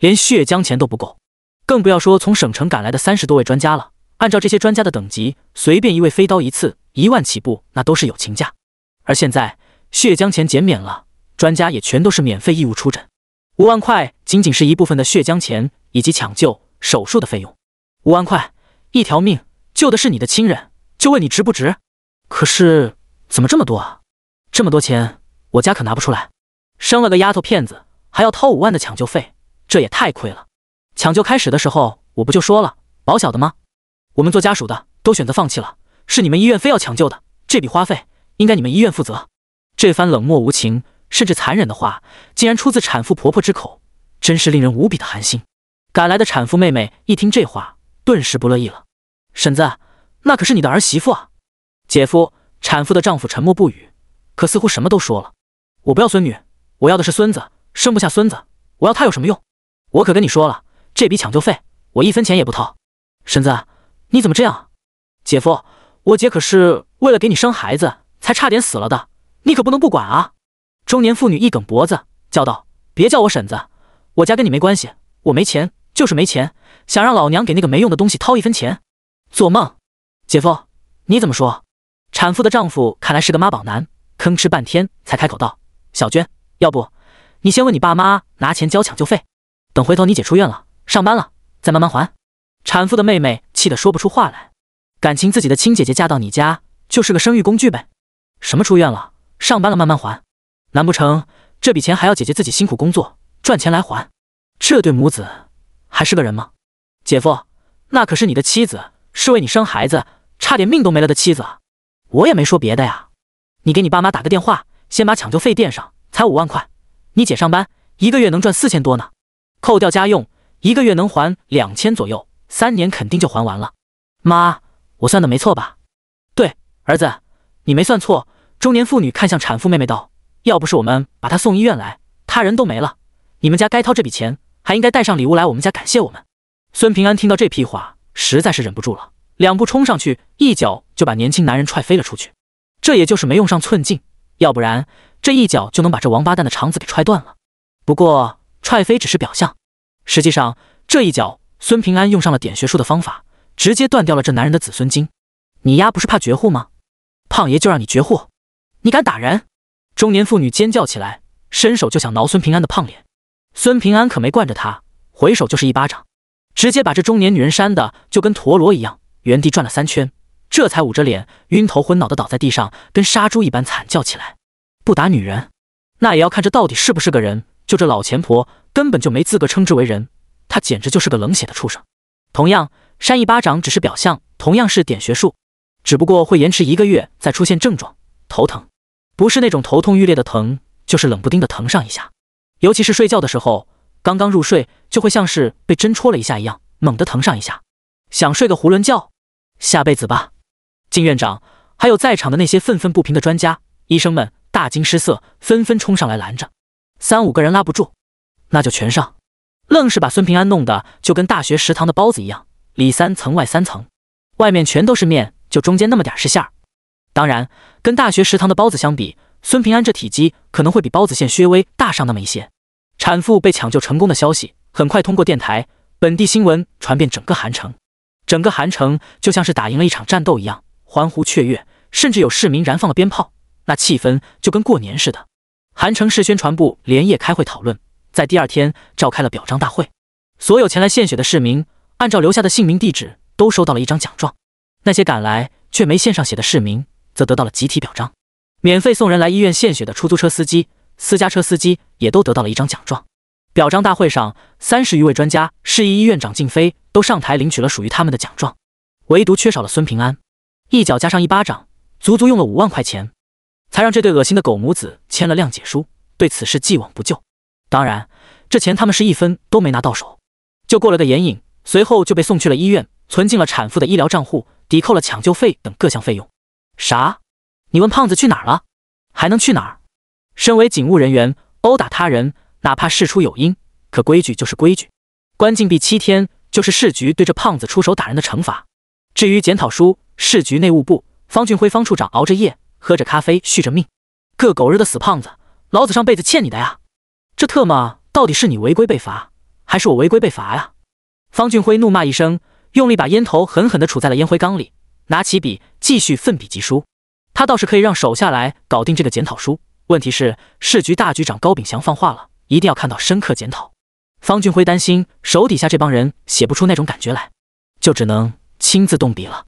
S1: 连血浆钱都不够，更不要说从省城赶来的三十多位专家了。按照这些专家的等级，随便一位飞刀一次一万起步，那都是友情价。而现在血浆钱减免了。专家也全都是免费义务出诊，五万块仅仅是一部分的血浆钱以及抢救手术的费用。五万块，一条命，救的是你的亲人，就问你值不值？可是怎么这么多啊？这么多钱，我家可拿不出来。生了个丫头片子，还要掏五万的抢救费，这也太亏了。抢救开始的时候，我不就说了保小的吗？我们做家属的都选择放弃了，是你们医院非要抢救的，这笔花费应该你们医院负责。这番冷漠无情。甚至残忍的话，竟然出自产妇婆婆之口，真是令人无比的寒心。赶来的产妇妹妹一听这话，顿时不乐意了：“婶子，那可是你的儿媳妇啊！”姐夫，产妇的丈夫沉默不语，可似乎什么都说了：“我不要孙女，我要的是孙子。生不下孙子，我要她有什么用？我可跟你说了，这笔抢救费我一分钱也不掏。”婶子，你怎么这样姐夫，我姐可是为了给你生孩子才差点死了的，你可不能不管啊！中年妇女一梗脖子，叫道：“别叫我婶子，我家跟你没关系。我没钱，就是没钱。想让老娘给那个没用的东西掏一分钱，做梦！姐夫，你怎么说？”产妇的丈夫看来是个妈宝男，吭哧半天才开口道：“小娟，要不你先问你爸妈拿钱交抢救费，等回头你姐出院了，上班了，再慢慢还。”产妇的妹妹气得说不出话来，感情自己的亲姐姐嫁到你家就是个生育工具呗？什么出院了，上班了，慢慢还？难不成这笔钱还要姐姐自己辛苦工作赚钱来还？这对母子还是个人吗？姐夫，那可是你的妻子，是为你生孩子差点命都没了的妻子啊！我也没说别的呀，你给你爸妈打个电话，先把抢救费垫上，才五万块。你姐上班一个月能赚四千多呢，扣掉家用，一个月能还两千左右，三年肯定就还完了。妈，我算的没错吧？对，儿子，你没算错。中年妇女看向产妇妹妹道。要不是我们把他送医院来，他人都没了。你们家该掏这笔钱，还应该带上礼物来我们家感谢我们。孙平安听到这屁话，实在是忍不住了，两步冲上去，一脚就把年轻男人踹飞了出去。这也就是没用上寸劲，要不然这一脚就能把这王八蛋的肠子给踹断了。不过踹飞只是表象，实际上这一脚，孙平安用上了点穴术的方法，直接断掉了这男人的子孙筋。你丫不是怕绝户吗？胖爷就让你绝户！你敢打人？中年妇女尖叫起来，伸手就想挠孙平安的胖脸。孙平安可没惯着她，回手就是一巴掌，直接把这中年女人扇的就跟陀螺一样，原地转了三圈，这才捂着脸，晕头昏脑的倒在地上，跟杀猪一般惨叫起来。不打女人，那也要看这到底是不是个人。就这老钱婆，根本就没资格称之为人，她简直就是个冷血的畜生。同样，扇一巴掌只是表象，同样是点穴术，只不过会延迟一个月再出现症状，头疼。不是那种头痛欲裂的疼，就是冷不丁的疼上一下，尤其是睡觉的时候，刚刚入睡就会像是被针戳了一下一样，猛地疼上一下。想睡个囫囵觉，下辈子吧。靳院长，还有在场的那些愤愤不平的专家、医生们，大惊失色，纷纷冲上来拦着，三五个人拉不住，那就全上，愣是把孙平安弄得就跟大学食堂的包子一样，里三层外三层，外面全都是面，就中间那么点儿是馅儿。当然，跟大学食堂的包子相比，孙平安这体积可能会比包子馅薛微大上那么一些。产妇被抢救成功的消息很快通过电台、本地新闻传遍整个韩城，整个韩城就像是打赢了一场战斗一样，欢呼雀跃，甚至有市民燃放了鞭炮，那气氛就跟过年似的。韩城市宣传部连夜开会讨论，在第二天召开了表彰大会，所有前来献血的市民按照留下的姓名地址都收到了一张奖状，那些赶来却没献上血的市民。则得到了集体表彰，免费送人来医院献血的出租车司机、私家车司机也都得到了一张奖状。表彰大会上，三十余位专家、市一医院长敬飞都上台领取了属于他们的奖状，唯独缺少了孙平安。一脚加上一巴掌，足足用了五万块钱，才让这对恶心的狗母子签了谅解书，对此事既往不咎。当然，这钱他们是一分都没拿到手，就过了个眼瘾，随后就被送去了医院，存进了产妇的医疗账户，抵扣了抢救费等各项费用。啥？你问胖子去哪儿了？还能去哪儿？身为警务人员，殴打他人，哪怕事出有因，可规矩就是规矩，关禁闭七天，就是市局对这胖子出手打人的惩罚。至于检讨书，市局内务部方俊辉方处长熬着夜，喝着咖啡，续着命。个狗日的死胖子，老子上辈子欠你的呀！这特么到底是你违规被罚，还是我违规被罚呀？方俊辉怒骂一声，用力把烟头狠狠的杵在了烟灰缸里。拿起笔，继续奋笔疾书。他倒是可以让手下来搞定这个检讨书。问题是，市局大局长高秉祥放话了，一定要看到深刻检讨。方俊辉担心手底下这帮人写不出那种感觉来，就只能亲自动笔了。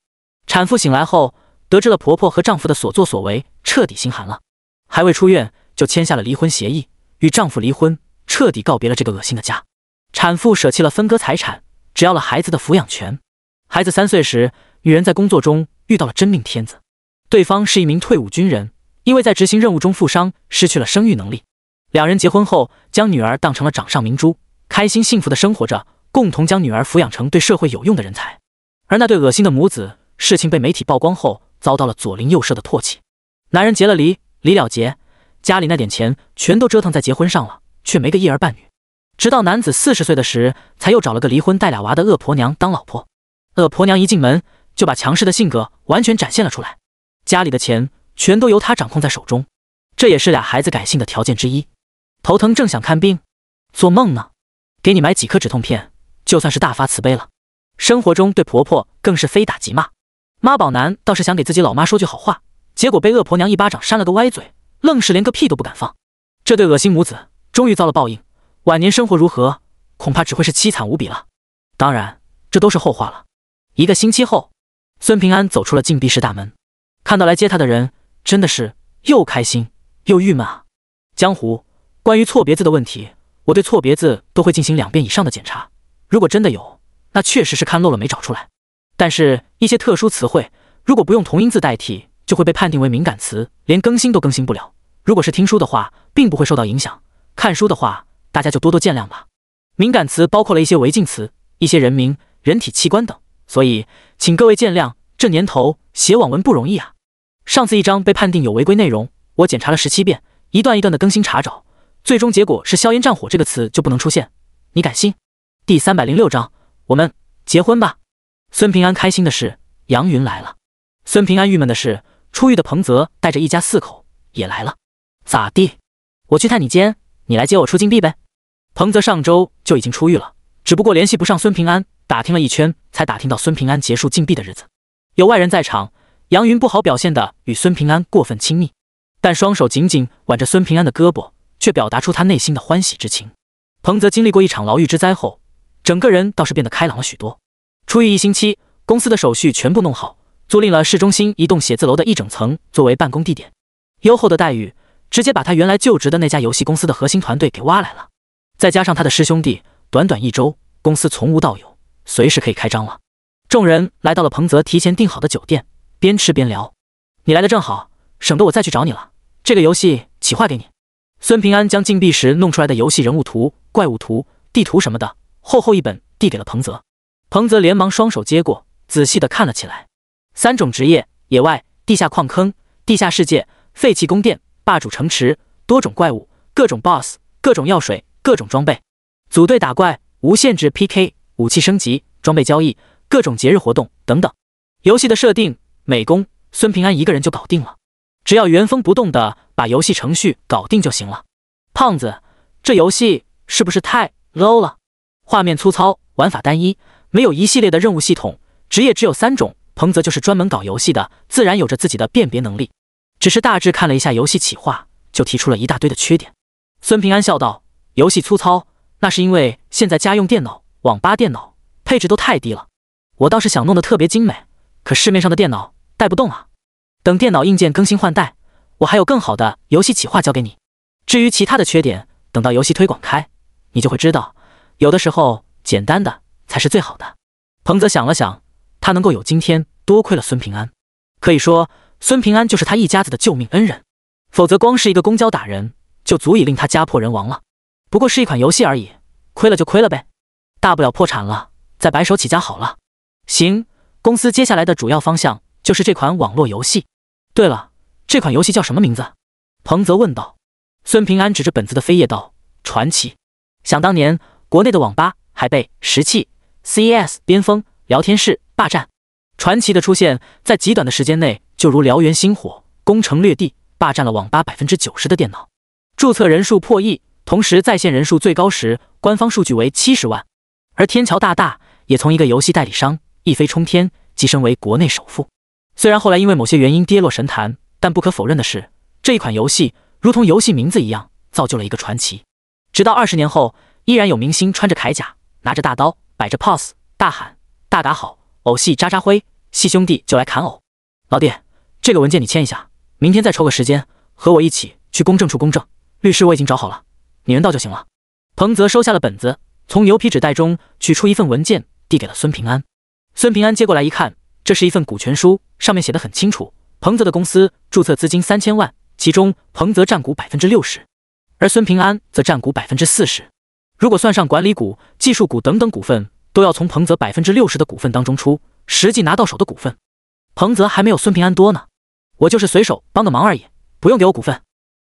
S1: 产妇醒来后，得知了婆婆和丈夫的所作所为，彻底心寒了。还未出院，就签下了离婚协议，与丈夫离婚，彻底告别了这个恶心的家。产妇舍弃了分割财产，只要了孩子的抚养权。孩子三岁时。女人在工作中遇到了真命天子，对方是一名退伍军人，因为在执行任务中负伤，失去了生育能力。两人结婚后，将女儿当成了掌上明珠，开心幸福的生活着，共同将女儿抚养成对社会有用的人才。而那对恶心的母子，事情被媒体曝光后，遭到了左邻右舍的唾弃。男人结了离，离了结，家里那点钱全都折腾在结婚上了，却没个一儿半女。直到男子四十岁的时，才又找了个离婚带俩娃的恶婆娘当老婆。恶婆娘一进门。就把强势的性格完全展现了出来，家里的钱全都由他掌控在手中，这也是俩孩子改姓的条件之一。头疼，正想看病，做梦呢，给你买几颗止痛片，就算是大发慈悲了。生活中对婆婆更是非打即骂，妈宝男倒是想给自己老妈说句好话，结果被恶婆娘一巴掌扇了个歪嘴，愣是连个屁都不敢放。这对恶心母子终于遭了报应，晚年生活如何，恐怕只会是凄惨无比了。当然，这都是后话了。一个星期后。孙平安走出了禁闭室大门，看到来接他的人，真的是又开心又郁闷啊！江湖关于错别字的问题，我对错别字都会进行两遍以上的检查，如果真的有，那确实是看漏了没找出来。但是，一些特殊词汇，如果不用同音字代替，就会被判定为敏感词，连更新都更新不了。如果是听书的话，并不会受到影响；看书的话，大家就多多见谅吧。敏感词包括了一些违禁词、一些人名、人体器官等。所以，请各位见谅，这年头写网文不容易啊！上次一张被判定有违规内容，我检查了十七遍，一段一段的更新查找，最终结果是“硝烟战火”这个词就不能出现，你敢信？第三百零六章，我们结婚吧。孙平安开心的是杨云来了，孙平安郁闷的是出狱的彭泽带着一家四口也来了。咋地？我去探你监，你来接我出禁闭呗？彭泽上周就已经出狱了，只不过联系不上孙平安。打听了一圈，才打听到孙平安结束禁闭的日子。有外人在场，杨云不好表现的与孙平安过分亲密，但双手紧紧挽着孙平安的胳膊，却表达出他内心的欢喜之情。彭泽经历过一场牢狱之灾后，整个人倒是变得开朗了许多。出狱一星期，公司的手续全部弄好，租赁了市中心一栋写字楼的一整层作为办公地点。优厚的待遇直接把他原来就职的那家游戏公司的核心团队给挖来了，再加上他的师兄弟，短短一周，公司从无到有。随时可以开张了。众人来到了彭泽提前订好的酒店，边吃边聊。你来的正好，省得我再去找你了。这个游戏企划给你。孙平安将禁闭时弄出来的游戏人物图、怪物图、地图什么的，厚厚一本递给了彭泽。彭泽连忙双手接过，仔细的看了起来。三种职业：野外、地下矿坑、地下世界、废弃宫殿、霸主城池。多种怪物，各种 boss，各种药水，各种装备。组队打怪，无限制 PK。武器升级、装备交易、各种节日活动等等，游戏的设定、美工，孙平安一个人就搞定了。只要原封不动的把游戏程序搞定就行了。胖子，这游戏是不是太 low 了？画面粗糙，玩法单一，没有一系列的任务系统，职业只有三种。彭泽就是专门搞游戏的，自然有着自己的辨别能力。只是大致看了一下游戏企划，就提出了一大堆的缺点。孙平安笑道：“游戏粗糙，那是因为现在家用电脑。”网吧电脑配置都太低了，我倒是想弄得特别精美，可市面上的电脑带不动啊。等电脑硬件更新换代，我还有更好的游戏企划交给你。至于其他的缺点，等到游戏推广开，你就会知道，有的时候简单的才是最好的。彭泽想了想，他能够有今天，多亏了孙平安，可以说孙平安就是他一家子的救命恩人，否则光是一个公交打人，就足以令他家破人亡了。不过是一款游戏而已，亏了就亏了呗。大不了破产了，再白手起家好了。行，公司接下来的主要方向就是这款网络游戏。对了，这款游戏叫什么名字？彭泽问道。孙平安指着本子的扉页道：“传奇。想当年，国内的网吧还被《石器》《C.S. 巅峰》《聊天室》霸占。传奇的出现，在极短的时间内就如燎原星火，攻城略地，霸占了网吧百分之九十的电脑，注册人数破亿，同时在线人数最高时，官方数据为七十万。”而天桥大大也从一个游戏代理商一飞冲天，跻身为国内首富。虽然后来因为某些原因跌落神坛，但不可否认的是，这一款游戏如同游戏名字一样，造就了一个传奇。直到二十年后，依然有明星穿着铠甲，拿着大刀，摆着 pose，大喊：“大嘎好，偶系渣渣灰，系兄弟就来砍偶。”老弟，这个文件你签一下，明天再抽个时间和我一起去公证处公证。律师我已经找好了，你人到就行了。彭泽收下了本子。从牛皮纸袋中取出一份文件，递给了孙平安。孙平安接过来一看，这是一份股权书，上面写的很清楚：彭泽的公司注册资金三千万，其中彭泽占股百分之六十，而孙平安则占股百分之四十。如果算上管理股、技术股等等股份，都要从彭泽百分之六十的股份当中出，实际拿到手的股份，彭泽还没有孙平安多呢。我就是随手帮个忙而已，不用给我股份。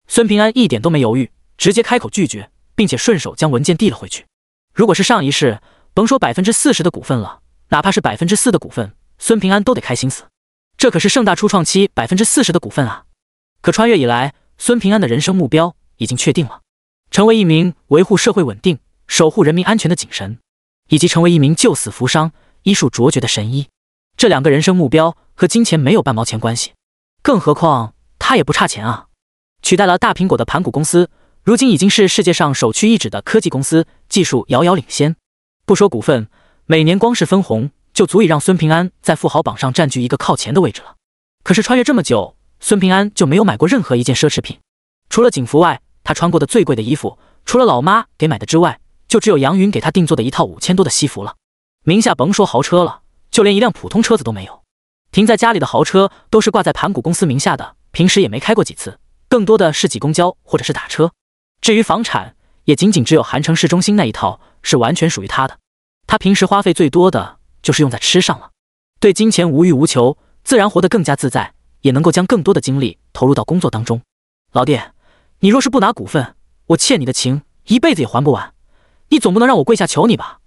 S1: 孙平安一点都没犹豫，直接开口拒绝，并且顺手将文件递了回去。如果是上一世，甭说百分之四十的股份了，哪怕是百分之四的股份，孙平安都得开心死。这可是盛大初创期百分之四十的股份啊！可穿越以来，孙平安的人生目标已经确定了：成为一名维护社会稳定、守护人民安全的警神，以及成为一名救死扶伤、医术卓绝的神医。这两个人生目标和金钱没有半毛钱关系，更何况他也不差钱啊！取代了大苹果的盘古公司，如今已经是世界上首屈一指的科技公司。技术遥遥领先，不说股份，每年光是分红就足以让孙平安在富豪榜上占据一个靠前的位置了。可是穿越这么久，孙平安就没有买过任何一件奢侈品，除了警服外，他穿过的最贵的衣服，除了老妈给买的之外，就只有杨云给他定做的一套五千多的西服了。名下甭说豪车了，就连一辆普通车子都没有，停在家里的豪车都是挂在盘古公司名下的，平时也没开过几次，更多的是挤公交或者是打车。至于房产，也仅仅只有韩城市中心那一套是完全属于他的。他平时花费最多的就是用在吃上了，对金钱无欲无求，自然活得更加自在，也能够将更多的精力投入到工作当中。老弟，你若是不拿股份，我欠你的情一辈子也还不完，你总不能让我跪下求你吧？”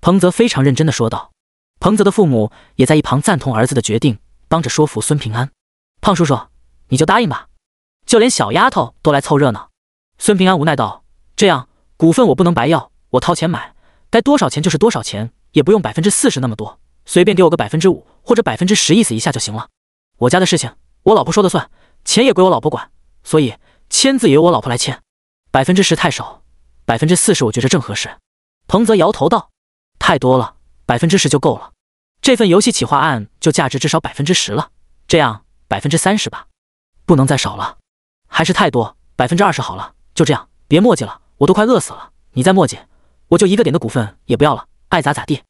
S1: 彭泽非常认真的说道。彭泽的父母也在一旁赞同儿子的决定，帮着说服孙平安：“胖叔叔，你就答应吧。”就连小丫头都来凑热闹。孙平安无奈道。这样股份我不能白要，我掏钱买，该多少钱就是多少钱，也不用百分之四十那么多，随便给我个百分之五或者百分之十意思一下就行了。我家的事情我老婆说的算，钱也归我老婆管，所以签字也由我老婆来签。百分之十太少，百分之四十我觉着正合适。彭泽摇头道：“太多了，百分之十就够了。这份游戏企划案就价值至少百分之十了，这样百分之三十吧，不能再少了，还是太多，百分之二十好了。就这样，别墨迹了。”我都快饿死了，你再墨迹，我就一个点的股份也不要了，爱咋咋地。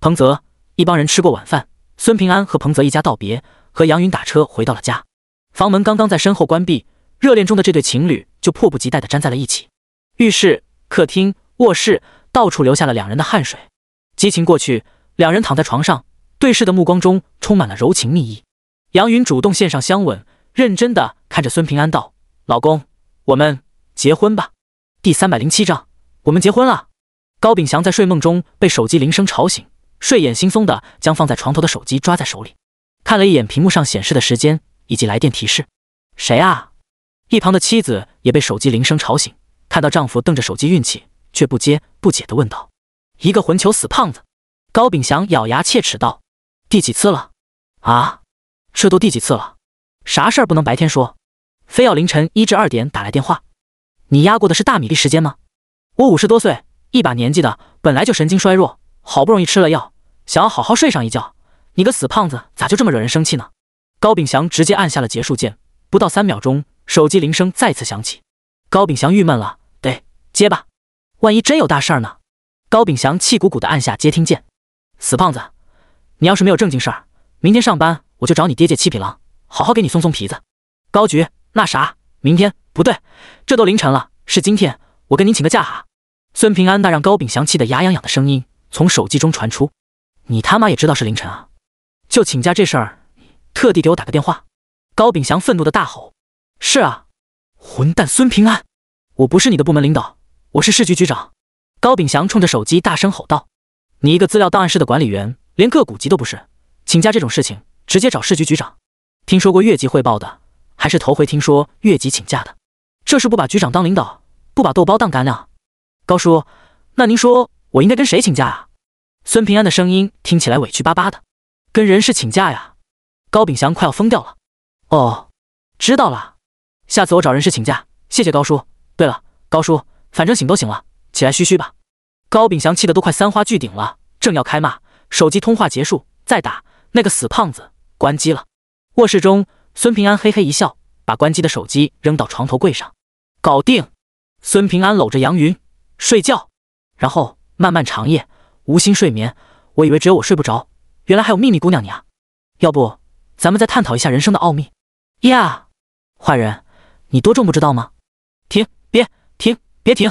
S1: 彭泽一帮人吃过晚饭，孙平安和彭泽一家道别，和杨云打车回到了家。房门刚刚在身后关闭，热恋中的这对情侣就迫不及待的粘在了一起。浴室、客厅、卧室，到处留下了两人的汗水。激情过去，两人躺在床上，对视的目光中充满了柔情蜜意。杨云主动献上香吻，认真的看着孙平安道：“老公，我们结婚吧。”第三百零七章，我们结婚了。高秉祥在睡梦中被手机铃声吵醒，睡眼惺忪的将放在床头的手机抓在手里，看了一眼屏幕上显示的时间以及来电提示，谁啊？一旁的妻子也被手机铃声吵醒，看到丈夫瞪着手机运气却不接，不解的问道：“一个混球死胖子！”高秉祥咬牙切齿道：“第几次了？啊？这都第几次了？啥事儿不能白天说，非要凌晨一至二点打来电话？”你压过的是大米粒时间吗？我五十多岁，一把年纪的，本来就神经衰弱，好不容易吃了药，想要好好睡上一觉。你个死胖子，咋就这么惹人生气呢？高炳祥直接按下了结束键，不到三秒钟，手机铃声再次响起。高炳祥郁闷了，得接吧，万一真有大事儿呢？高炳祥气鼓鼓的按下接听键。死胖子，你要是没有正经事儿，明天上班我就找你爹借七匹狼，好好给你松松皮子。高局，那啥，明天。不对，这都凌晨了，是今天，我跟您请个假哈。孙平安那让高秉祥气得牙痒痒的声音从手机中传出：“你他妈也知道是凌晨啊？就请假这事儿，特地给我打个电话。”高秉祥愤怒的大吼：“是啊，混蛋孙平安，我不是你的部门领导，我是市局局长。”高秉祥冲着手机大声吼道：“你一个资料档案室的管理员，连个股级都不是，请假这种事情，直接找市局局长。听说过越级汇报的，还是头回听说越级请假的。”这是不把局长当领导，不把豆包当干粮。高叔，那您说我应该跟谁请假啊？孙平安的声音听起来委屈巴巴的，跟人事请假呀。高秉祥快要疯掉了。哦，知道了，下次我找人事请假。谢谢高叔。对了，高叔，反正醒都醒了，起来嘘嘘吧。高秉祥气得都快三花聚顶了，正要开骂，手机通话结束，再打那个死胖子，关机了。卧室中，孙平安嘿嘿一笑，把关机的手机扔到床头柜上。搞定，孙平安搂着杨云睡觉，然后漫漫长夜无心睡眠。我以为只有我睡不着，原来还有秘密姑娘你啊！要不咱们再探讨一下人生的奥秘呀？坏人，你多重不知道吗？停，别停，别停！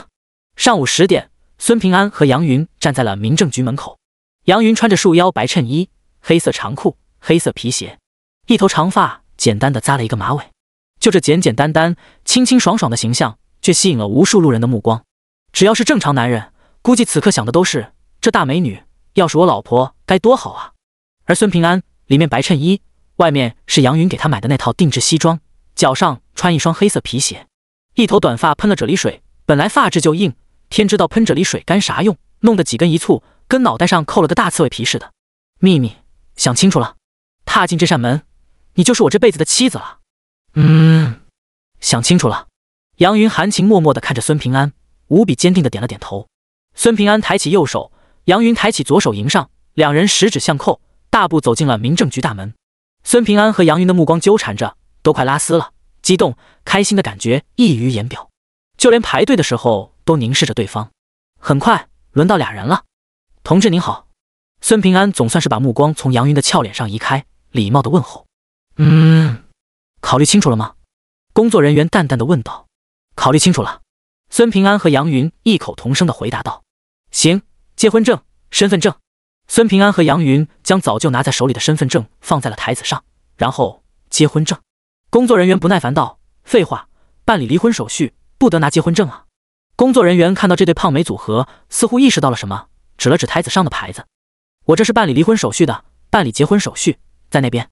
S1: 上午十点，孙平安和杨云站在了民政局门口。杨云穿着束腰白衬衣、黑色长裤、黑色皮鞋，一头长发简单的扎了一个马尾。就这简简单单、清清爽爽的形象，却吸引了无数路人的目光。只要是正常男人，估计此刻想的都是：这大美女，要是我老婆该多好啊！而孙平安，里面白衬衣，外面是杨云给他买的那套定制西装，脚上穿一双黑色皮鞋，一头短发喷了啫喱水，本来发质就硬，天知道喷啫喱水干啥用，弄得几根一簇，跟脑袋上扣了个大刺猬皮似的。秘密想清楚了，踏进这扇门，你就是我这辈子的妻子了。
S2: 嗯，
S1: 想清楚了。杨云含情脉脉的看着孙平安，无比坚定的点了点头。孙平安抬起右手，杨云抬起左手迎上，两人十指相扣，大步走进了民政局大门。孙平安和杨云的目光纠缠着，都快拉丝了，激动、开心的感觉溢于言表，就连排队的时候都凝视着对方。很快轮到俩人了，同志您好。孙平安总算是把目光从杨云的俏脸上移开，礼貌的问候：“
S2: 嗯。”
S1: 考虑清楚了吗？工作人员淡淡的问道。考虑清楚了。孙平安和杨云异口同声的回答道。行，结婚证、身份证。孙平安和杨云将早就拿在手里的身份证放在了台子上，然后结婚证。工作人员不耐烦道：“废话，办理离婚手续不得拿结婚证啊！”工作人员看到这对胖美组合，似乎意识到了什么，指了指台子上的牌子：“我这是办理离婚手续的，办理结婚手续在那边。”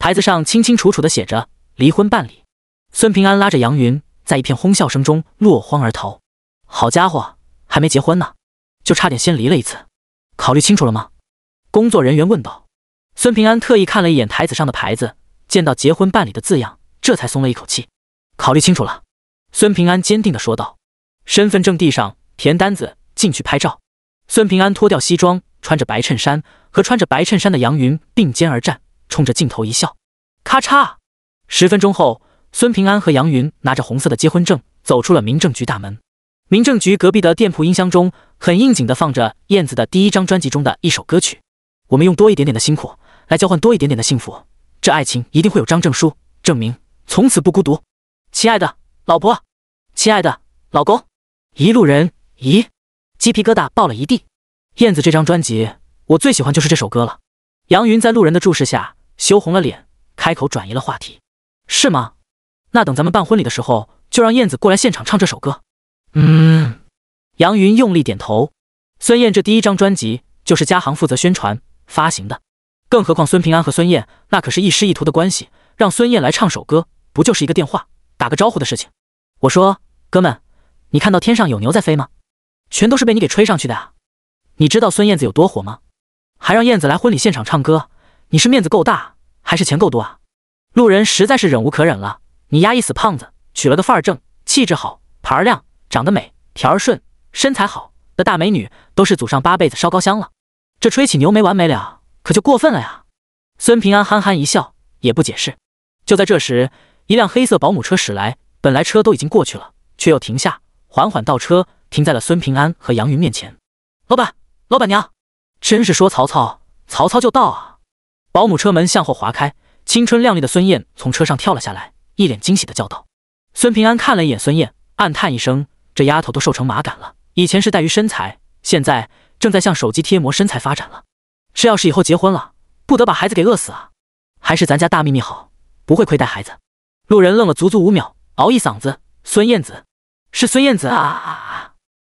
S1: 台子上清清楚楚的写着。离婚办理，孙平安拉着杨云在一片哄笑声中落荒而逃。好家伙，还没结婚呢，就差点先离了一次。考虑清楚了吗？工作人员问道。孙平安特意看了一眼台子上的牌子，见到“结婚办理”的字样，这才松了一口气。考虑清楚了，孙平安坚定的说道。身份证递上，填单子，进去拍照。孙平安脱掉西装，穿着白衬衫，和穿着白衬衫的杨云并肩而站，冲着镜头一笑。咔嚓。十分钟后，孙平安和杨云拿着红色的结婚证走出了民政局大门。民政局隔壁的店铺音箱中，很应景的放着燕子的第一张专辑中的一首歌曲：“我们用多一点点的辛苦来交换多一点点的幸福，这爱情一定会有张证书证明从此不孤独。”亲爱的老婆，亲爱的老公，一路人，咦，鸡皮疙瘩爆了一地。燕子这张专辑，我最喜欢就是这首歌了。杨云在路人的注视下，羞红了脸，开口转移了话题。是吗？那等咱们办婚礼的时候，就让燕子过来现场唱这首歌。
S2: 嗯，
S1: 杨云用力点头。孙燕这第一张专辑就是嘉行负责宣传发行的，更何况孙平安和孙燕那可是一师一徒的关系，让孙燕来唱首歌，不就是一个电话打个招呼的事情？我说，哥们，你看到天上有牛在飞吗？全都是被你给吹上去的啊！你知道孙燕子有多火吗？还让燕子来婚礼现场唱歌，你是面子够大，还是钱够多啊？路人实在是忍无可忍了，你压一死胖子，娶了个范儿正、气质好、牌儿亮、长得美、条儿顺、身材好的大美女，都是祖上八辈子烧高香了。这吹起牛没完没了，可就过分了呀！孙平安憨憨一笑，也不解释。就在这时，一辆黑色保姆车驶来，本来车都已经过去了，却又停下，缓缓倒车，停在了孙平安和杨云面前。老板，老板娘，真是说曹操，曹操就到啊！保姆车门向后滑开。青春靓丽的孙燕从车上跳了下来，一脸惊喜的叫道：“孙平安看了一眼孙燕，暗叹一声：这丫头都瘦成麻杆了。以前是黛玉身材，现在正在向手机贴膜身材发展了。这要是以后结婚了，不得把孩子给饿死啊！还是咱家大幂幂好，不会亏待孩子。”路人愣了足足五秒，嗷一嗓子：“孙燕子，是孙燕子啊！”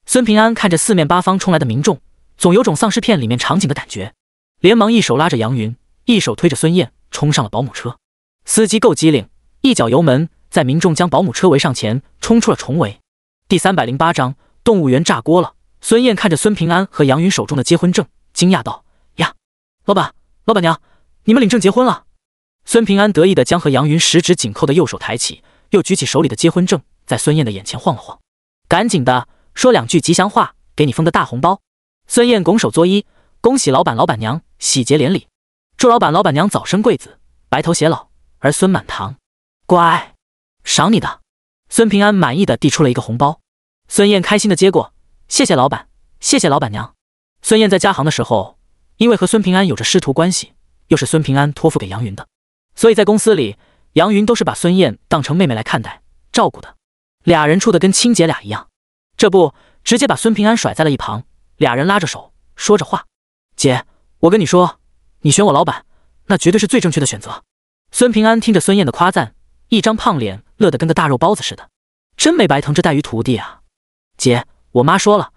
S1: 孙平安看着四面八方冲来的民众，总有种丧尸片里面场景的感觉，连忙一手拉着杨云，一手推着孙燕。冲上了保姆车，司机够机灵，一脚油门，在民众将保姆车围上前，冲出了重围。第三百零八章动物园炸锅了。孙燕看着孙平安和杨云手中的结婚证，惊讶道：“呀，老板，老板娘，你们领证结婚了？”孙平安得意的将和杨云十指紧扣的右手抬起，又举起手里的结婚证，在孙燕的眼前晃了晃，赶紧的说两句吉祥话，给你封个大红包。孙燕拱手作揖，恭喜老板老板娘喜结连理。祝老板、老板娘早生贵子，白头偕老，儿孙满堂。乖，赏你的。孙平安满意的递出了一个红包，孙燕开心的接过，谢谢老板，谢谢老板娘。孙燕在家行的时候，因为和孙平安有着师徒关系，又是孙平安托付给杨云的，所以在公司里，杨云都是把孙燕当成妹妹来看待，照顾的，俩人处的跟亲姐俩一样。这不，直接把孙平安甩在了一旁，俩人拉着手说着话。姐，我跟你说。你选我老板，那绝对是最正确的选择。孙平安听着孙燕的夸赞，一张胖脸乐得跟个大肉包子似的，真没白疼这带鱼徒弟啊！姐，我妈说了，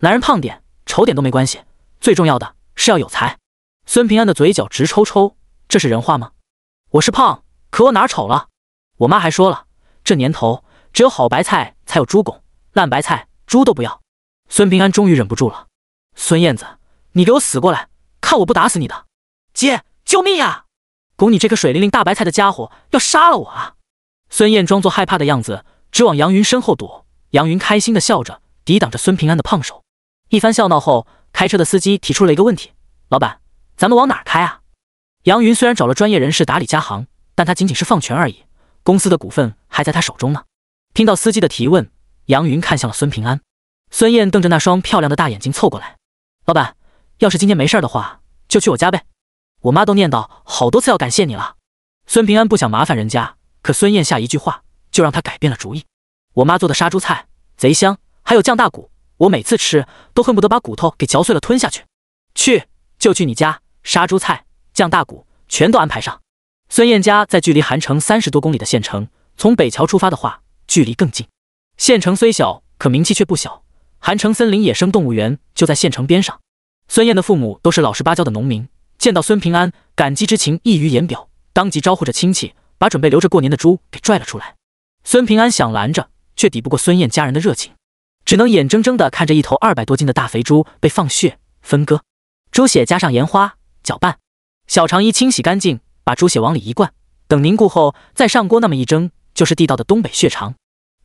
S1: 男人胖点、丑点都没关系，最重要的是要有才。孙平安的嘴角直抽抽，这是人话吗？我是胖，可我哪丑了？我妈还说了，这年头只有好白菜才有猪拱，烂白菜猪都不要。孙平安终于忍不住了，孙燕子，你给我死过来，看我不打死你的！姐，救命啊！拱你这颗水灵灵大白菜的家伙要杀了我啊！孙燕装作害怕的样子，直往杨云身后躲。杨云开心的笑着，抵挡着孙平安的胖手。一番笑闹后，开车的司机提出了一个问题：“老板，咱们往哪开啊？”杨云虽然找了专业人士打理家行，但他仅仅是放权而已，公司的股份还在他手中呢。听到司机的提问，杨云看向了孙平安。孙燕瞪着那双漂亮的大眼睛凑过来：“老板，要是今天没事的话，就去我家呗。”我妈都念叨好多次要感谢你了。孙平安不想麻烦人家，可孙燕下一句话就让他改变了主意。我妈做的杀猪菜贼香，还有酱大骨，我每次吃都恨不得把骨头给嚼碎了吞下去。去就去你家，杀猪菜、酱大骨全都安排上。孙燕家在距离韩城三十多公里的县城，从北桥出发的话距离更近。县城虽小，可名气却不小。韩城森林野生动物园就在县城边上。孙燕的父母都是老实巴交的农民。见到孙平安，感激之情溢于言表，当即招呼着亲戚把准备留着过年的猪给拽了出来。孙平安想拦着，却抵不过孙艳家人的热情，只能眼睁睁地看着一头二百多斤的大肥猪被放血分割。猪血加上盐花搅拌，小肠衣清洗干净，把猪血往里一灌，等凝固后再上锅那么一蒸，就是地道的东北血肠。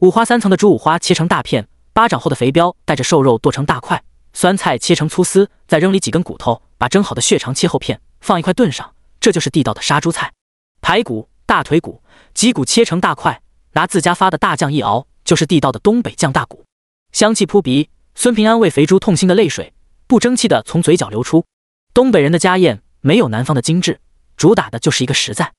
S1: 五花三层的猪五花切成大片，巴掌厚的肥膘带着瘦肉剁成大块。酸菜切成粗丝，再扔里几根骨头，把蒸好的血肠切厚片，放一块炖上，这就是地道的杀猪菜。排骨、大腿骨、脊骨切成大块，拿自家发的大酱一熬，就是地道的东北酱大骨，香气扑鼻。孙平安为肥猪痛心的泪水不争气的从嘴角流出。东北人的家宴没有南方的精致，主打的就是一个实在，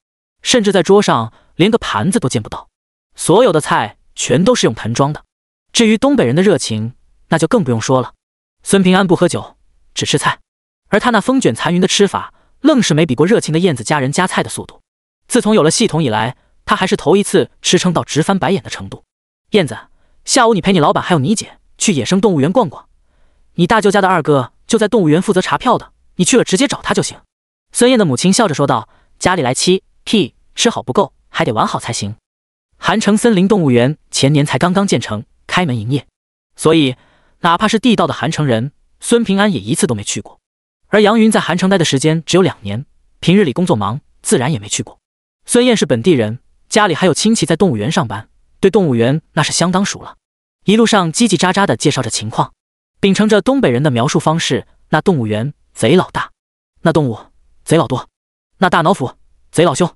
S1: 甚至在桌上连个盘子都见不到，所有的菜全都是用盆装的。至于东北人的热情，那就更不用说了。孙平安不喝酒，只吃菜，而他那风卷残云的吃法，愣是没比过热情的燕子家人夹菜的速度。自从有了系统以来，他还是头一次吃撑到直翻白眼的程度。燕子，下午你陪你老板还有你姐去野生动物园逛逛，你大舅家的二哥就在动物园负责查票的，你去了直接找他就行。孙燕的母亲笑着说道：“家里来妻，屁，吃好不够，还得玩好才行。”韩城森林动物园前年才刚刚建成，开门营业，所以。哪怕是地道的韩城人孙平安，也一次都没去过；而杨云在韩城待的时间只有两年，平日里工作忙，自然也没去过。孙燕是本地人，家里还有亲戚在动物园上班，对动物园那是相当熟了。一路上叽叽喳喳地介绍着情况，秉承着东北人的描述方式，那动物园贼老大，那动物贼老多，那大老虎贼老凶，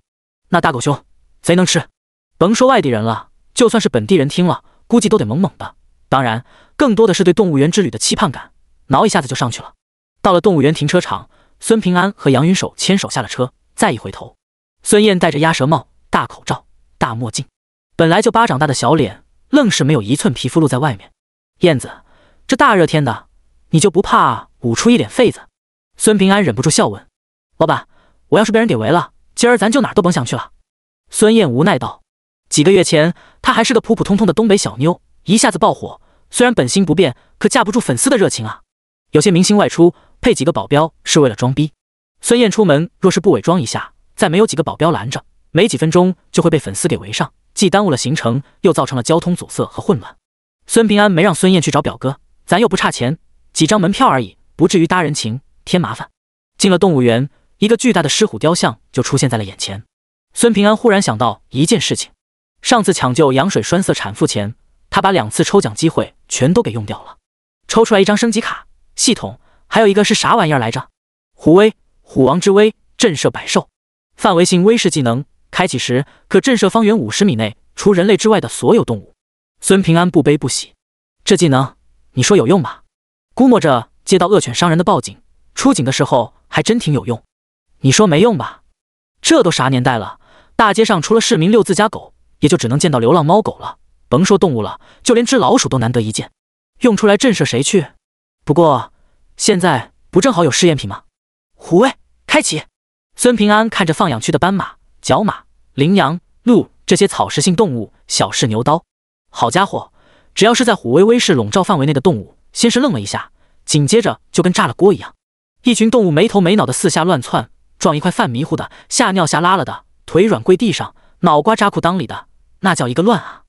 S1: 那大狗熊贼能吃。甭说外地人了，就算是本地人听了，估计都得懵懵的。当然，更多的是对动物园之旅的期盼感，挠一下子就上去了。到了动物园停车场，孙平安和杨云手牵手下了车，再一回头，孙燕戴着鸭舌帽、大口罩、大墨镜，本来就巴掌大的小脸，愣是没有一寸皮肤露在外面。燕子，这大热天的，你就不怕捂出一脸痱子？孙平安忍不住笑问。老板，我要是被人给围了，今儿咱就哪儿都甭想去了。孙燕无奈道，几个月前，她还是个普普通通的东北小妞。一下子爆火，虽然本心不变，可架不住粉丝的热情啊。有些明星外出配几个保镖是为了装逼，孙燕出门若是不伪装一下，再没有几个保镖拦着，没几分钟就会被粉丝给围上，既耽误了行程，又造成了交通阻塞和混乱。孙平安没让孙燕去找表哥，咱又不差钱，几张门票而已，不至于搭人情添麻烦。进了动物园，一个巨大的狮虎雕像就出现在了眼前。孙平安忽然想到一件事情：上次抢救羊水栓塞产妇前。他把两次抽奖机会全都给用掉了，抽出来一张升级卡。系统还有一个是啥玩意儿来着？虎威，虎王之威，震慑百兽，范围性威势技能。开启时可震慑方圆五十米内除人类之外的所有动物。孙平安不悲不喜，这技能你说有用吧？估摸着接到恶犬伤人的报警，出警的时候还真挺有用。你说没用吧？这都啥年代了，大街上除了市民遛自家狗，也就只能见到流浪猫狗了。甭说动物了，就连只老鼠都难得一见，用出来震慑谁去？不过现在不正好有试验品吗？虎威开启。孙平安看着放养区的斑马、角马、羚羊、鹿这些草食性动物，小试牛刀。好家伙，只要是在虎威威势笼罩范围内的动物，先是愣了一下，紧接着就跟炸了锅一样，一群动物没头没脑的四下乱窜，撞一块犯迷糊的，吓尿吓拉了的，腿软跪地上，脑瓜扎裤裆里的，那叫一个乱啊！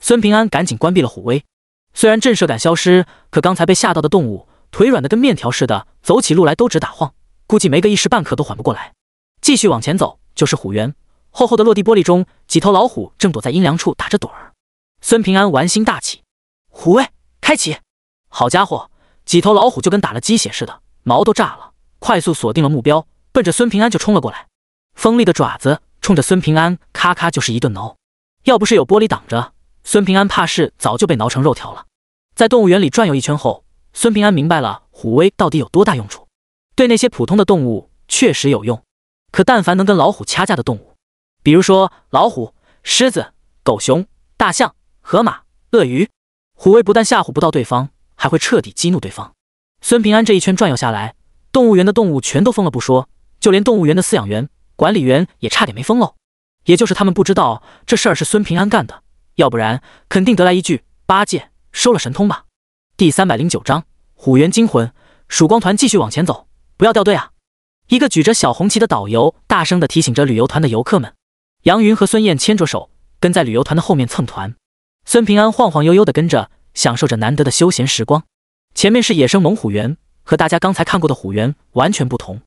S1: 孙平安赶紧关闭了虎威，虽然震慑感消失，可刚才被吓到的动物腿软的跟面条似的，走起路来都直打晃，估计没个一时半刻都缓不过来。继续往前走，就是虎园。厚厚的落地玻璃中，几头老虎正躲在阴凉处打着盹儿。孙平安玩心大起，虎威开启。好家伙，几头老虎就跟打了鸡血似的，毛都炸了，快速锁定了目标，奔着孙平安就冲了过来，锋利的爪子冲着孙平安咔咔就是一顿挠。要不是有玻璃挡着，孙平安怕是早就被挠成肉条了。在动物园里转悠一圈后，孙平安明白了虎威到底有多大用处。对那些普通的动物确实有用，可但凡能跟老虎掐架的动物，比如说老虎、狮子、狗熊、大象、河马、鳄鱼，虎威不但吓唬不到对方，还会彻底激怒对方。孙平安这一圈转悠下来，动物园的动物全都疯了不说，就连动物园的饲养员、管理员也差点没疯喽。也就是他们不知道这事儿是孙平安干的。要不然，肯定得来一句“八戒收了神通吧”。第三百零九章虎园惊魂。曙光团继续往前走，不要掉队啊！一个举着小红旗的导游大声地提醒着旅游团的游客们。杨云和孙燕牵着手，跟在旅游团的后面蹭团。孙平安晃晃悠悠地跟着，享受着难得的休闲时光。前面是野生猛虎园，和大家刚才看过的虎园完全不同。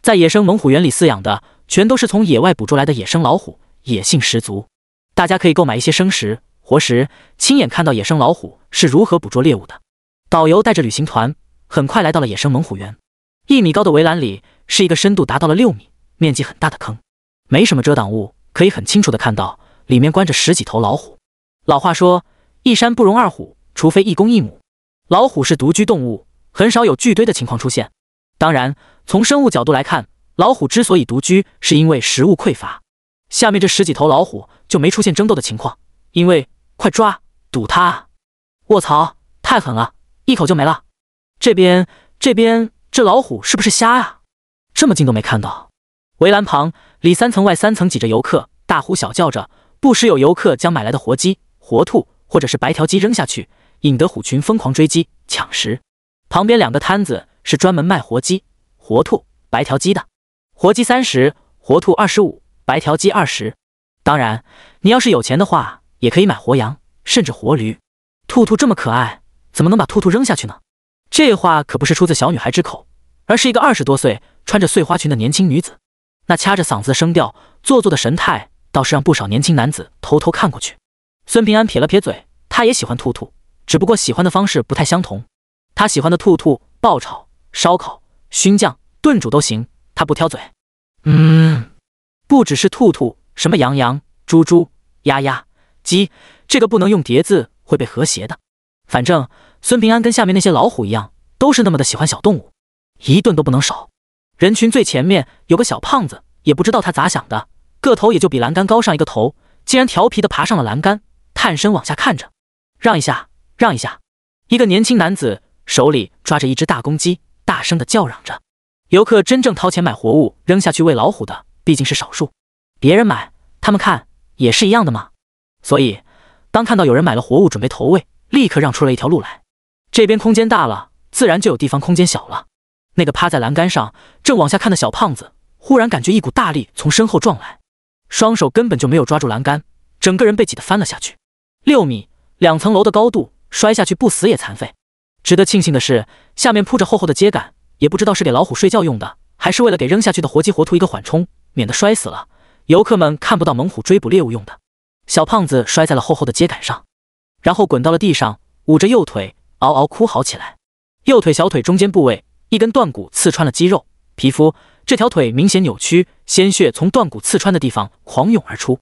S1: 在野生猛虎园里饲养的，全都是从野外捕捉来的野生老虎，野性十足。大家可以购买一些生食、活食，亲眼看到野生老虎是如何捕捉猎物的。导游带着旅行团，很快来到了野生猛虎园。一米高的围栏里是一个深度达到了六米、面积很大的坑，没什么遮挡物，可以很清楚的看到里面关着十几头老虎。老话说，一山不容二虎，除非一公一母。老虎是独居动物，很少有聚堆的情况出现。当然，从生物角度来看，老虎之所以独居，是因为食物匮乏。下面这十几头老虎就没出现争斗的情况，因为快抓堵他！卧槽，太狠了，一口就没了！这边这边，这老虎是不是瞎啊？这么近都没看到！围栏旁里三层外三层挤着游客，大呼小叫着，不时有游客将买来的活鸡、活兔或者是白条鸡扔下去，引得虎群疯狂追击抢食。旁边两个摊子是专门卖活鸡、活兔、白条鸡的，活鸡三十，活兔二十五。白条鸡二十，当然，你要是有钱的话，也可以买活羊，甚至活驴。兔兔这么可爱，怎么能把兔兔扔下去呢？这话可不是出自小女孩之口，而是一个二十多岁、穿着碎花裙的年轻女子。那掐着嗓子的声调，做作的神态，倒是让不少年轻男子偷偷看过去。孙平安撇了撇嘴，他也喜欢兔兔，只不过喜欢的方式不太相同。他喜欢的兔兔，爆炒、烧烤、熏酱、炖煮都行，他不挑嘴。
S2: 嗯。
S1: 不只是兔兔，什么羊羊、猪猪、鸭鸭、鸡，这个不能用叠字，会被和谐的。反正孙平安跟下面那些老虎一样，都是那么的喜欢小动物，一顿都不能少。人群最前面有个小胖子，也不知道他咋想的，个头也就比栏杆高上一个头，竟然调皮的爬上了栏杆，探身往下看着。让一下，让一下！一个年轻男子手里抓着一只大公鸡，大声的叫嚷着：“游客真正掏钱买活物扔下去喂老虎的。”毕竟是少数，别人买他们看也是一样的嘛。所以，当看到有人买了活物准备投喂，立刻让出了一条路来。这边空间大了，自然就有地方空间小了。那个趴在栏杆上正往下看的小胖子，忽然感觉一股大力从身后撞来，双手根本就没有抓住栏杆，整个人被挤得翻了下去。六米两层楼的高度，摔下去不死也残废。值得庆幸的是，下面铺着厚厚的秸秆，也不知道是给老虎睡觉用的，还是为了给扔下去的活鸡活兔一个缓冲。免得摔死了，游客们看不到猛虎追捕猎物用的。小胖子摔在了厚厚的秸秆上，然后滚到了地上，捂着右腿，嗷嗷哭嚎起来。右腿小腿中间部位一根断骨刺穿了肌肉、皮肤，这条腿明显扭曲，鲜血从断骨刺穿的地方狂涌而出。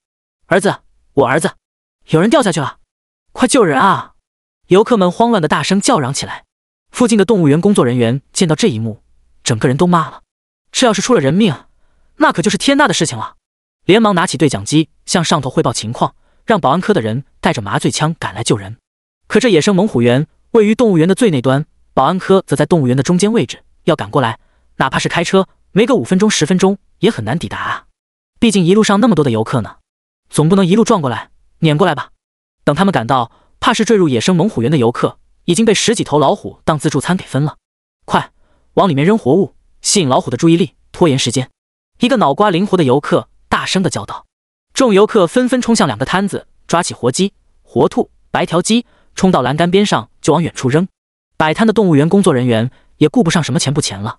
S1: 儿子，我儿子，有人掉下去了，快救人啊！游客们慌乱的大声叫嚷起来。附近的动物园工作人员见到这一幕，整个人都麻了，这要是出了人命！那可就是天大的事情了！连忙拿起对讲机向上头汇报情况，让保安科的人带着麻醉枪赶来救人。可这野生猛虎园位于动物园的最那端，保安科则在动物园的中间位置，要赶过来，哪怕是开车，没个五分钟十分钟也很难抵达啊！毕竟一路上那么多的游客呢，总不能一路撞过来、撵过来吧？等他们赶到，怕是坠入野生猛虎园的游客已经被十几头老虎当自助餐给分了！快，往里面扔活物，吸引老虎的注意力，拖延时间。一个脑瓜灵活的游客大声的叫道：“众游客纷纷冲向两个摊子，抓起活鸡、活兔、白条鸡，冲到栏杆边上就往远处扔。摆摊的动物园工作人员也顾不上什么钱不钱了，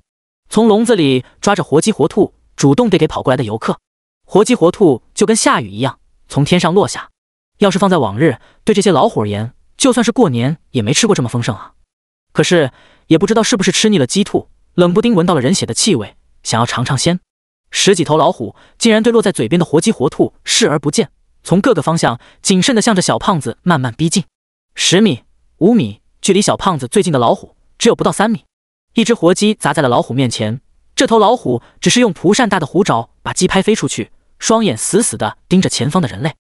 S1: 从笼子里抓着活鸡、活兔，主动递给跑过来的游客。活鸡、活兔就跟下雨一样从天上落下。要是放在往日，对这些老虎而言，就算是过年也没吃过这么丰盛啊。可是也不知道是不是吃腻了鸡兔，冷不丁闻到了人血的气味，想要尝尝鲜。”十几头老虎竟然对落在嘴边的活鸡活兔视而不见，从各个方向谨慎地向着小胖子慢慢逼近。十米、五米，距离小胖子最近的老虎只有不到三米。一只活鸡砸在了老虎面前，这头老虎只是用蒲扇大的虎爪把鸡拍飞出去，双眼死死地盯着前方的人类。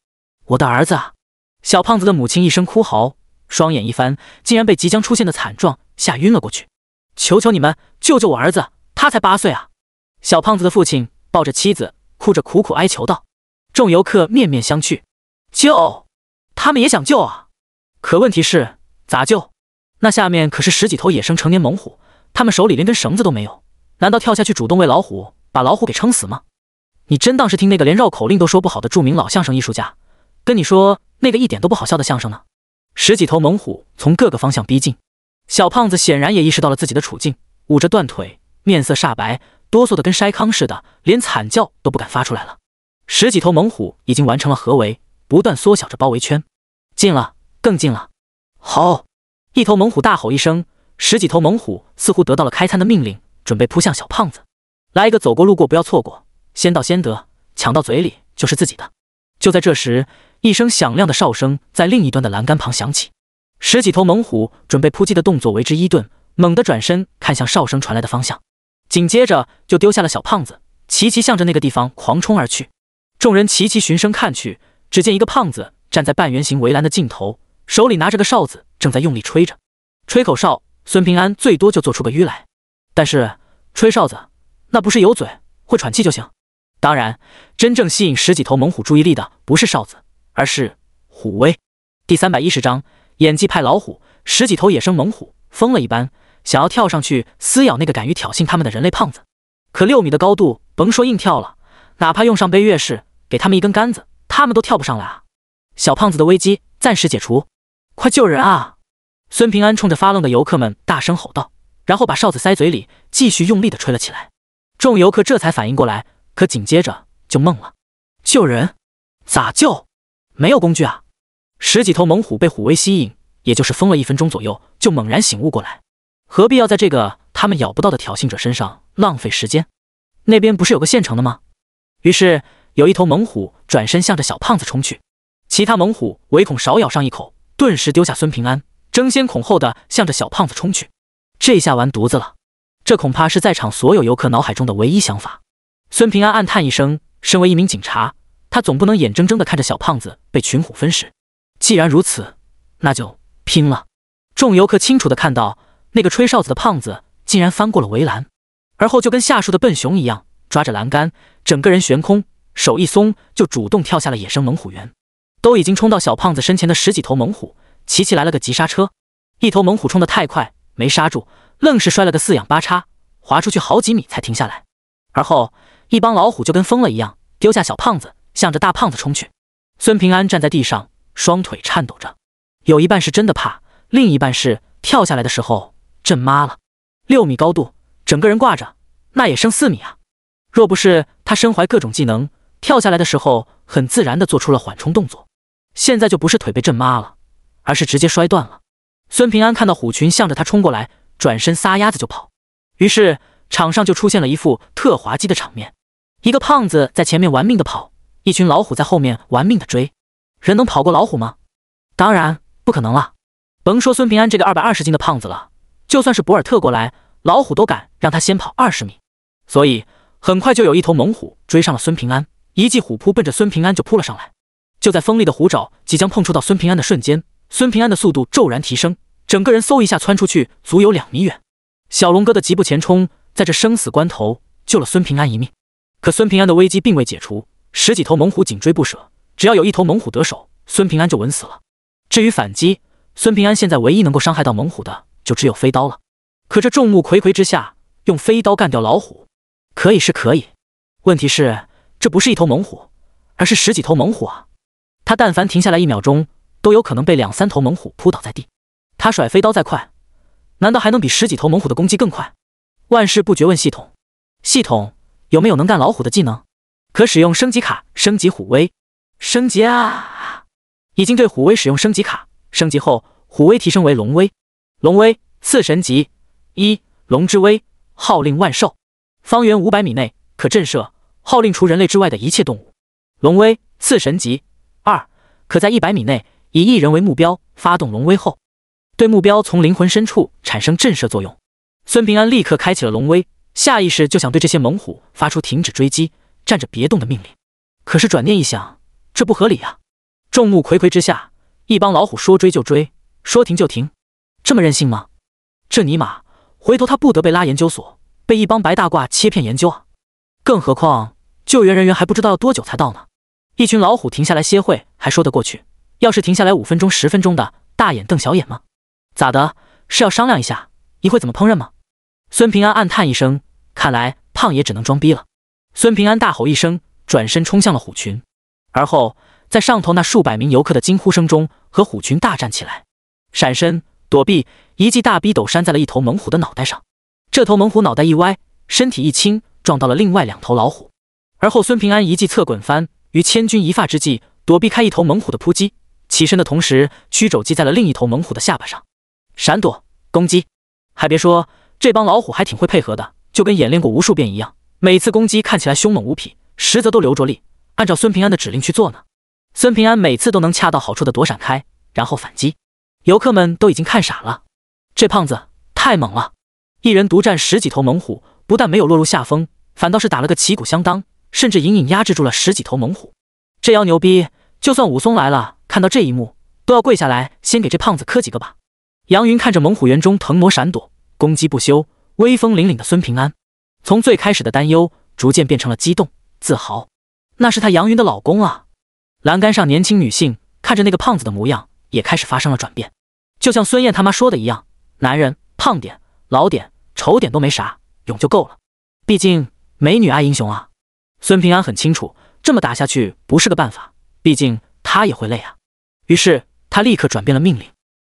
S1: 我的儿子啊！小胖子的母亲一声哭嚎，双眼一翻，竟然被即将出现的惨状吓晕了过去。求求你们救救我儿子，他才八岁啊！小胖子的父亲。抱着妻子，哭着苦苦哀求道：“众游客面面相觑，救？他们也想救啊！可问题是咋救？那下面可是十几头野生成年猛虎，他们手里连根绳子都没有，难道跳下去主动喂老虎，把老虎给撑死吗？你真当是听那个连绕口令都说不好的著名老相声艺术家跟你说那个一点都不好笑的相声呢？十几头猛虎从各个方向逼近，小胖子显然也意识到了自己的处境，捂着断腿。”面色煞白，哆嗦的跟筛糠似的，连惨叫都不敢发出来了。十几头猛虎已经完成了合围，不断缩小着包围圈，近了，更近了。好，一头猛虎大吼一声，十几头猛虎似乎得到了开餐的命令，准备扑向小胖子。来一个走过路过不要错过，先到先得，抢到嘴里就是自己的。就在这时，一声响亮的哨声在另一端的栏杆旁响起，十几头猛虎准备扑击的动作为之一顿，猛地转身看向哨声传来的方向。紧接着就丢下了小胖子，齐齐向着那个地方狂冲而去。众人齐齐循声看去，只见一个胖子站在半圆形围栏的尽头，手里拿着个哨子，正在用力吹着。吹口哨，孙平安最多就做出个“吁”来。但是吹哨子，那不是有嘴会喘气就行？当然，真正吸引十几头猛虎注意力的不是哨子，而是虎威。第三百一十章：演技派老虎。十几头野生猛虎疯了一般。想要跳上去撕咬那个敢于挑衅他们的人类胖子，可六米的高度，甭说硬跳了，哪怕用上背越式，给他们一根杆子，他们都跳不上来啊！小胖子的危机暂时解除，快救人啊！孙平安冲着发愣的游客们大声吼道，然后把哨子塞嘴里，继续用力的吹了起来。众游客这才反应过来，可紧接着就懵了：救人？咋救？没有工具啊！十几头猛虎被虎威吸引，也就是疯了一分钟左右，就猛然醒悟过来。何必要在这个他们咬不到的挑衅者身上浪费时间？那边不是有个现成的吗？于是，有一头猛虎转身向着小胖子冲去，其他猛虎唯恐少咬上一口，顿时丢下孙平安，争先恐后的向着小胖子冲去。这下完犊子了！这恐怕是在场所有游客脑海中的唯一想法。孙平安暗叹一声，身为一名警察，他总不能眼睁睁的看着小胖子被群虎分食。既然如此，那就拼了！众游客清楚的看到。那个吹哨子的胖子竟然翻过了围栏，而后就跟下树的笨熊一样，抓着栏杆，整个人悬空，手一松就主动跳下了野生猛虎园。都已经冲到小胖子身前的十几头猛虎，齐齐来了个急刹车，一头猛虎冲得太快没刹住，愣是摔了个四仰八叉，滑出去好几米才停下来。而后一帮老虎就跟疯了一样，丢下小胖子，向着大胖子冲去。孙平安站在地上，双腿颤抖着，有一半是真的怕，另一半是跳下来的时候。震妈了，六米高度，整个人挂着，那也剩四米啊！若不是他身怀各种技能，跳下来的时候很自然的做出了缓冲动作，现在就不是腿被震妈了，而是直接摔断了。孙平安看到虎群向着他冲过来，转身撒丫子就跑，于是场上就出现了一副特滑稽的场面：一个胖子在前面玩命的跑，一群老虎在后面玩命的追。人能跑过老虎吗？当然不可能了，甭说孙平安这个二百二十斤的胖子了。就算是博尔特过来，老虎都敢让他先跑二十米，所以很快就有一头猛虎追上了孙平安，一记虎扑奔着孙平安就扑了上来。就在锋利的虎爪即将碰触到孙平安的瞬间，孙平安的速度骤然提升，整个人嗖一下窜出去，足有两米远。小龙哥的疾步前冲，在这生死关头救了孙平安一命。可孙平安的危机并未解除，十几头猛虎紧追不舍，只要有一头猛虎得手，孙平安就稳死了。至于反击，孙平安现在唯一能够伤害到猛虎的。就只有飞刀了，可这众目睽睽之下用飞刀干掉老虎，可以是可以。问题是，这不是一头猛虎，而是十几头猛虎啊！他但凡停下来一秒钟，都有可能被两三头猛虎扑倒在地。他甩飞刀再快，难道还能比十几头猛虎的攻击更快？万事不绝问系统，系统有没有能干老虎的技能？可使用升级卡升级虎威，升级啊！已经对虎威使用升级卡，升级后虎威提升为龙威。龙威次神级一，龙之威，号令万兽，方圆五百米内可震慑，号令除人类之外的一切动物。龙威次神级二，可在一百米内以一人为目标，发动龙威后，对目标从灵魂深处产生震慑作用。孙平安立刻开启了龙威，下意识就想对这些猛虎发出停止追击，站着别动的命令。可是转念一想，这不合理呀！众目睽睽之下，一帮老虎说追就追，说停就停。这么任性吗？这尼玛，回头他不得被拉研究所，被一帮白大褂切片研究啊！更何况救援人员还不知道要多久才到呢。一群老虎停下来歇会还说得过去，要是停下来五分钟、十分钟的大眼瞪小眼吗？咋的？是要商量一下一会怎么烹饪吗？孙平安暗叹一声，看来胖爷只能装逼了。孙平安大吼一声，转身冲向了虎群，而后在上头那数百名游客的惊呼声中，和虎群大战起来，闪身。躲避一记大逼斗，扇在了一头猛虎的脑袋上。这头猛虎脑袋一歪，身体一倾，撞到了另外两头老虎。而后孙平安一记侧滚翻，于千钧一发之际躲避开一头猛虎的扑击。起身的同时，屈肘击在了另一头猛虎的下巴上。闪躲攻击，还别说，这帮老虎还挺会配合的，就跟演练过无数遍一样。每次攻击看起来凶猛无比，实则都留着力，按照孙平安的指令去做呢。孙平安每次都能恰到好处的躲闪开，然后反击。游客们都已经看傻了，这胖子太猛了，一人独占十几头猛虎，不但没有落入下风，反倒是打了个旗鼓相当，甚至隐隐压制住了十几头猛虎。这妖牛逼，就算武松来了，看到这一幕都要跪下来先给这胖子磕几个吧。杨云看着猛虎园中腾挪闪躲、攻击不休、威风凛凛的孙平安，从最开始的担忧逐渐变成了激动、自豪。那是他杨云的老公啊！栏杆上年轻女性看着那个胖子的模样，也开始发生了转变。就像孙燕他妈说的一样，男人胖点、老点、丑点都没啥，勇就够了。毕竟美女爱英雄啊。孙平安很清楚，这么打下去不是个办法，毕竟他也会累啊。于是他立刻转变了命令。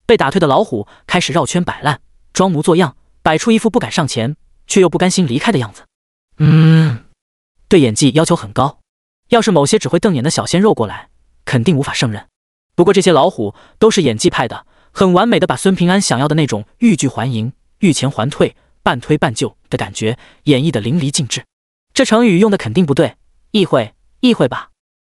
S1: 被打退的老虎开始绕圈摆烂，装模作样，摆出一副不敢上前却又不甘心离开的样子。
S2: 嗯，
S1: 对演技要求很高，要是某些只会瞪眼的小鲜肉过来，肯定无法胜任。不过这些老虎都是演技派的。很完美的把孙平安想要的那种欲拒还迎、欲前还退、半推半就的感觉演绎的淋漓尽致。这成语用的肯定不对，意会意会吧。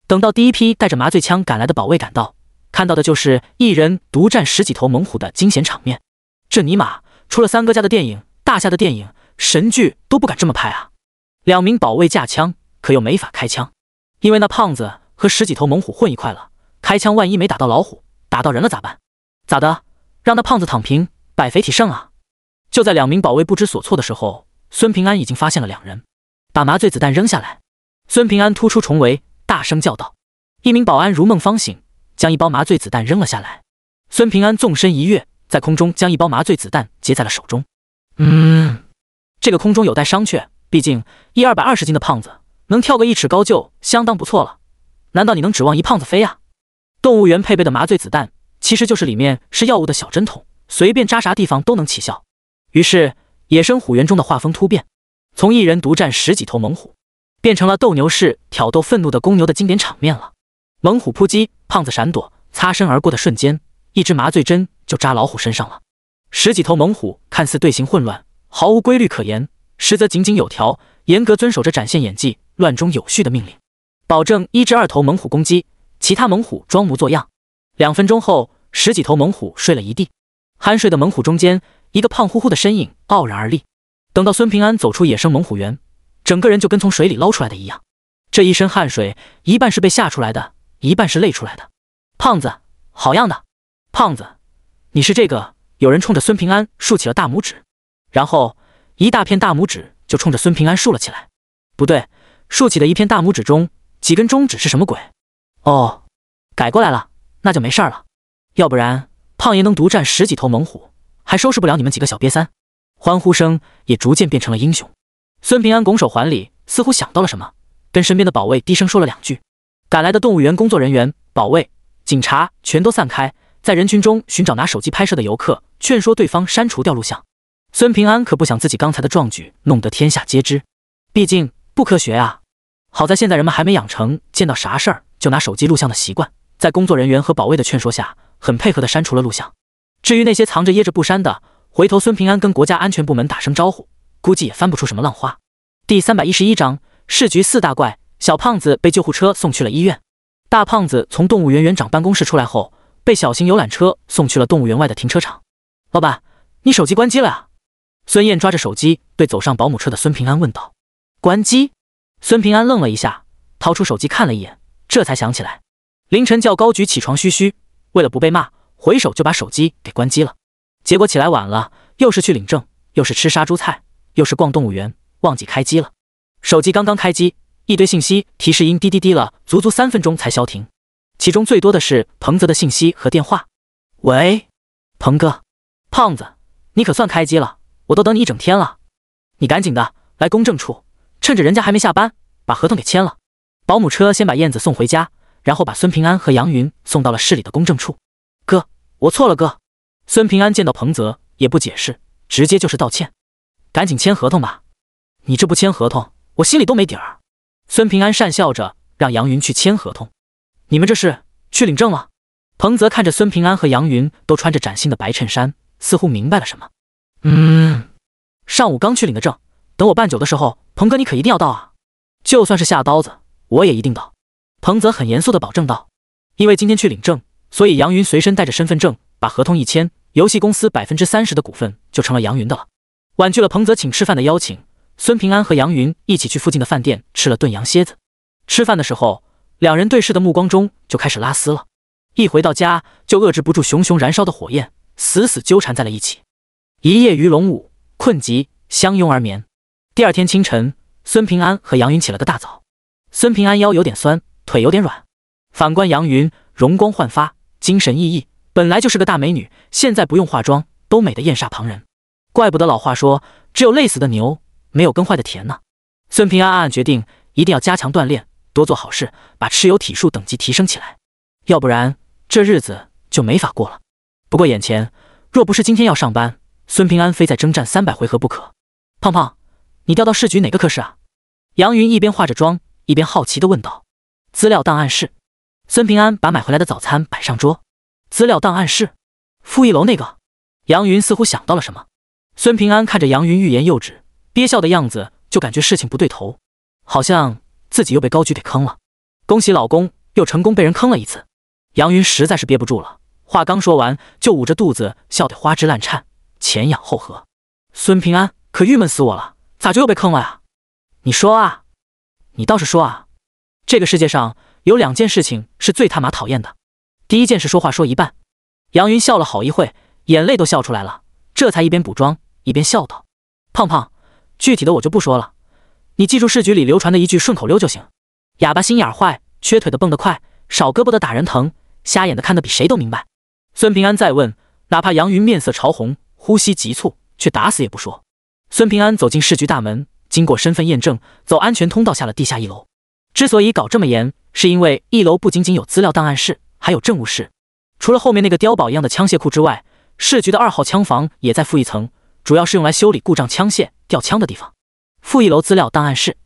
S1: 等到第一批带着麻醉枪赶来的保卫赶到，看到的就是一人独占十几头猛虎的惊险场面。这尼玛，除了三哥家的电影、大夏的电影、神剧都不敢这么拍啊！两名保卫架枪，可又没法开枪，因为那胖子和十几头猛虎混一块了，开枪万一没打到老虎，打到人了咋办？咋的？让那胖子躺平，百肥体盛啊！就在两名保卫不知所措的时候，孙平安已经发现了两人，把麻醉子弹扔下来。孙平安突出重围，大声叫道：“一名保安如梦方醒，将一包麻醉子弹扔了下来。”孙平安纵身一跃，在空中将一包麻醉子弹接在了手中。
S2: 嗯，
S1: 这个空中有待商榷。毕竟一二百二十斤的胖子能跳个一尺高就相当不错了。难道你能指望一胖子飞啊？动物园配备的麻醉子弹。其实就是里面是药物的小针筒，随便扎啥地方都能起效。于是，野生虎园中的画风突变，从一人独占十几头猛虎，变成了斗牛士挑逗愤怒的公牛的经典场面了。猛虎扑击，胖子闪躲，擦身而过的瞬间，一只麻醉针就扎老虎身上了。十几头猛虎看似队形混乱，毫无规律可言，实则井井有条，严格遵守着展现演技乱中有序的命令，保证一至二头猛虎攻击，其他猛虎装模作样。两分钟后，十几头猛虎睡了一地。酣睡的猛虎中间，一个胖乎乎的身影傲然而立。等到孙平安走出野生猛虎园，整个人就跟从水里捞出来的一样。这一身汗水，一半是被吓出来的，一半是累出来的。胖子，好样的！胖子，你是这个？有人冲着孙平安竖起了大拇指，然后一大片大拇指就冲着孙平安竖了起来。不对，竖起的一片大拇指中，几根中指是什么鬼？哦，改过来了。那就没事了，要不然胖爷能独占十几头猛虎，还收拾不了你们几个小瘪三？欢呼声也逐渐变成了英雄。孙平安拱手还礼，似乎想到了什么，跟身边的保卫低声说了两句。赶来的动物园工作人员、保卫、警察全都散开，在人群中寻找拿手机拍摄的游客，劝说对方删除掉录像。孙平安可不想自己刚才的壮举弄得天下皆知，毕竟不科学啊。好在现在人们还没养成见到啥事儿就拿手机录像的习惯。在工作人员和保卫的劝说下，很配合的删除了录像。至于那些藏着掖着不删的，回头孙平安跟国家安全部门打声招呼，估计也翻不出什么浪花。第三百一十一章市局四大怪。小胖子被救护车送去了医院。大胖子从动物园园长办公室出来后，被小型游览车送去了动物园外的停车场。老板，你手机关机了呀？孙燕抓着手机，对走上保姆车的孙平安问道。关机？孙平安愣了一下，掏出手机看了一眼，这才想起来。凌晨叫高举起床嘘嘘，为了不被骂，回手就把手机给关机了。结果起来晚了，又是去领证，又是吃杀猪菜，又是逛动物园，忘记开机了。手机刚刚开机，一堆信息提示音滴滴滴了足足三分钟才消停。其中最多的是彭泽的信息和电话。喂，鹏哥，胖子，你可算开机了，我都等你一整天了。你赶紧的来公证处，趁着人家还没下班，把合同给签了。保姆车先把燕子送回家。然后把孙平安和杨云送到了市里的公证处。哥，我错了，哥。孙平安见到彭泽也不解释，直接就是道歉。赶紧签合同吧，你这不签合同，我心里都没底儿。孙平安讪笑着，让杨云去签合同。你们这是去领证了？彭泽看着孙平安和杨云都穿着崭新的白衬衫，似乎明白了什么。
S2: 嗯，
S1: 上午刚去领的证，等我办酒的时候，彭哥你可一定要到啊！就算是下刀子，我也一定到。彭泽很严肃地保证道：“因为今天去领证，所以杨云随身带着身份证，把合同一签，游戏公司百分之三十的股份就成了杨云的了。”婉拒了彭泽请吃饭的邀请，孙平安和杨云一起去附近的饭店吃了炖羊蝎子。吃饭的时候，两人对视的目光中就开始拉丝了。一回到家，就遏制不住熊熊燃烧的火焰，死死纠缠在了一起，一夜鱼龙舞，困极相拥而眠。第二天清晨，孙平安和杨云起了个大早，孙平安腰有点酸。腿有点软，反观杨云，容光焕发，精神奕奕，本来就是个大美女，现在不用化妆都美得艳煞旁人，怪不得老话说只有累死的牛，没有耕坏的田呢。孙平安暗暗决定，一定要加强锻炼，多做好事，把蚩尤体术等级提升起来，要不然这日子就没法过了。不过眼前，若不是今天要上班，孙平安非在征战三百回合不可。胖胖，你调到市局哪个科室啊？杨云一边化着妆，一边好奇地问道。资料档案室，孙平安把买回来的早餐摆上桌。资料档案室，负一楼那个。杨云似乎想到了什么，孙平安看着杨云欲言又止、憋笑的样子，就感觉事情不对头，好像自己又被高举给坑了。恭喜老公，又成功被人坑了一次。杨云实在是憋不住了，话刚说完就捂着肚子笑得花枝乱颤，前仰后合。孙平安可郁闷死我了，咋就又被坑了呀？你说啊，你倒是说啊！这个世界上有两件事情是最他妈讨厌的。第一件事，说话说一半。杨云笑了好一会，眼泪都笑出来了，这才一边补妆一边笑道：“胖胖，具体的我就不说了，你记住市局里流传的一句顺口溜就行：哑巴心眼坏，缺腿的蹦得快，少胳膊的打人疼，瞎眼的看得比谁都明白。”孙平安再问，哪怕杨云面色潮红，呼吸急促，却打死也不说。孙平安走进市局大门，经过身份验证，走安全通道下了地下一楼。之所以搞这么严，是因为一楼不仅仅有资料档案室，还有政务室。除了后面那个碉堡一样的枪械库之外，市局的二号枪房也在负一层，主要是用来修理故障枪械、掉枪的地方。负一楼资料档案室，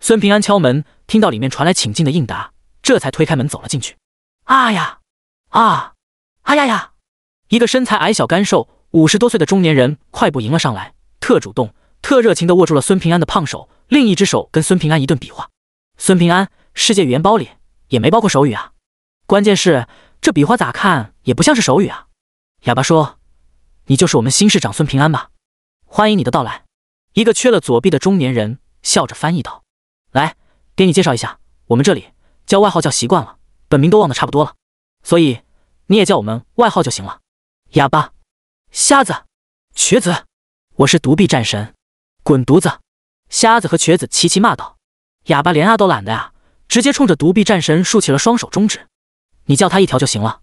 S1: 孙平安敲门，听到里面传来请进的应答，这才推开门走了进去。啊呀，啊，啊呀呀！一个身材矮小、干瘦、五十多岁的中年人快步迎了上来，特主动、特热情地握住了孙平安的胖手，另一只手跟孙平安一顿比划。孙平安，世界语言包里也没包括手语啊。关键是这笔画咋看也不像是手语啊。哑巴说：“你就是我们新市长孙平安吧？欢迎你的到来。”一个缺了左臂的中年人笑着翻译道：“来，给你介绍一下，我们这里叫外号叫习惯了，本名都忘得差不多了，所以你也叫我们外号就行了。”哑巴、瞎子、瘸子，我是独臂战神，滚犊子！瞎子和瘸子齐齐骂道。哑巴连啊都懒得呀，直接冲着独臂战神竖起了双手中指。你叫他一条就行了。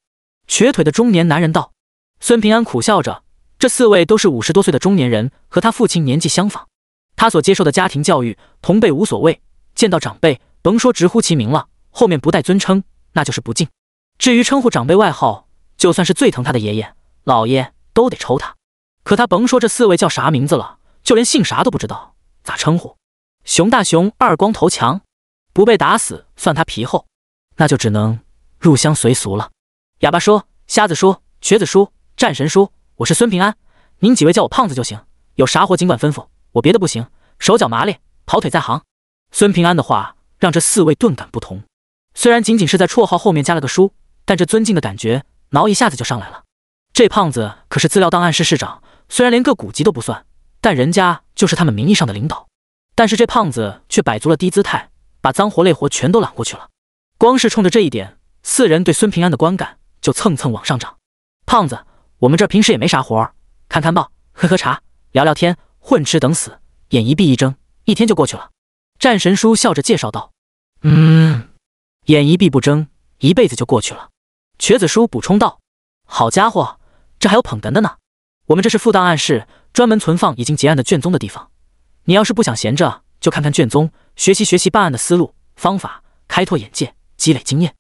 S1: 瘸腿的中年男人道。孙平安苦笑着，这四位都是五十多岁的中年人，和他父亲年纪相仿。他所接受的家庭教育，同辈无所谓，见到长辈，甭说直呼其名了，后面不带尊称，那就是不敬。至于称呼长辈外号，就算是最疼他的爷爷、姥爷，都得抽他。可他甭说这四位叫啥名字了，就连姓啥都不知道，咋称呼？熊大、熊二、光头强，不被打死算他皮厚，那就只能入乡随俗了。哑巴说，瞎子说，瘸子说，战神说，我是孙平安，您几位叫我胖子就行，有啥活尽管吩咐我，别的不行，手脚麻利，跑腿在行。孙平安的话让这四位顿感不同，虽然仅仅是在绰号后面加了个“叔”，但这尊敬的感觉挠一下子就上来了。这胖子可是资料档案室室长，虽然连个古籍都不算，但人家就是他们名义上的领导。但是这胖子却摆足了低姿态，把脏活累活全都揽过去了。光是冲着这一点，四人对孙平安的观感就蹭蹭往上涨。胖子，我们这平时也没啥活，看看报，喝喝茶，聊聊天，混吃等死，眼一闭一睁，一天就过去了。战神叔笑着介绍道：“
S2: 嗯，
S1: 眼一闭不睁，一辈子就过去了。”瘸子叔补充道：“好家伙，这还有捧哏的呢！我们这是副档案室，专门存放已经结案的卷宗的地方。”你要是不想闲着，就看看卷宗，学习学习办案的思路方法，开拓眼界，积累经验。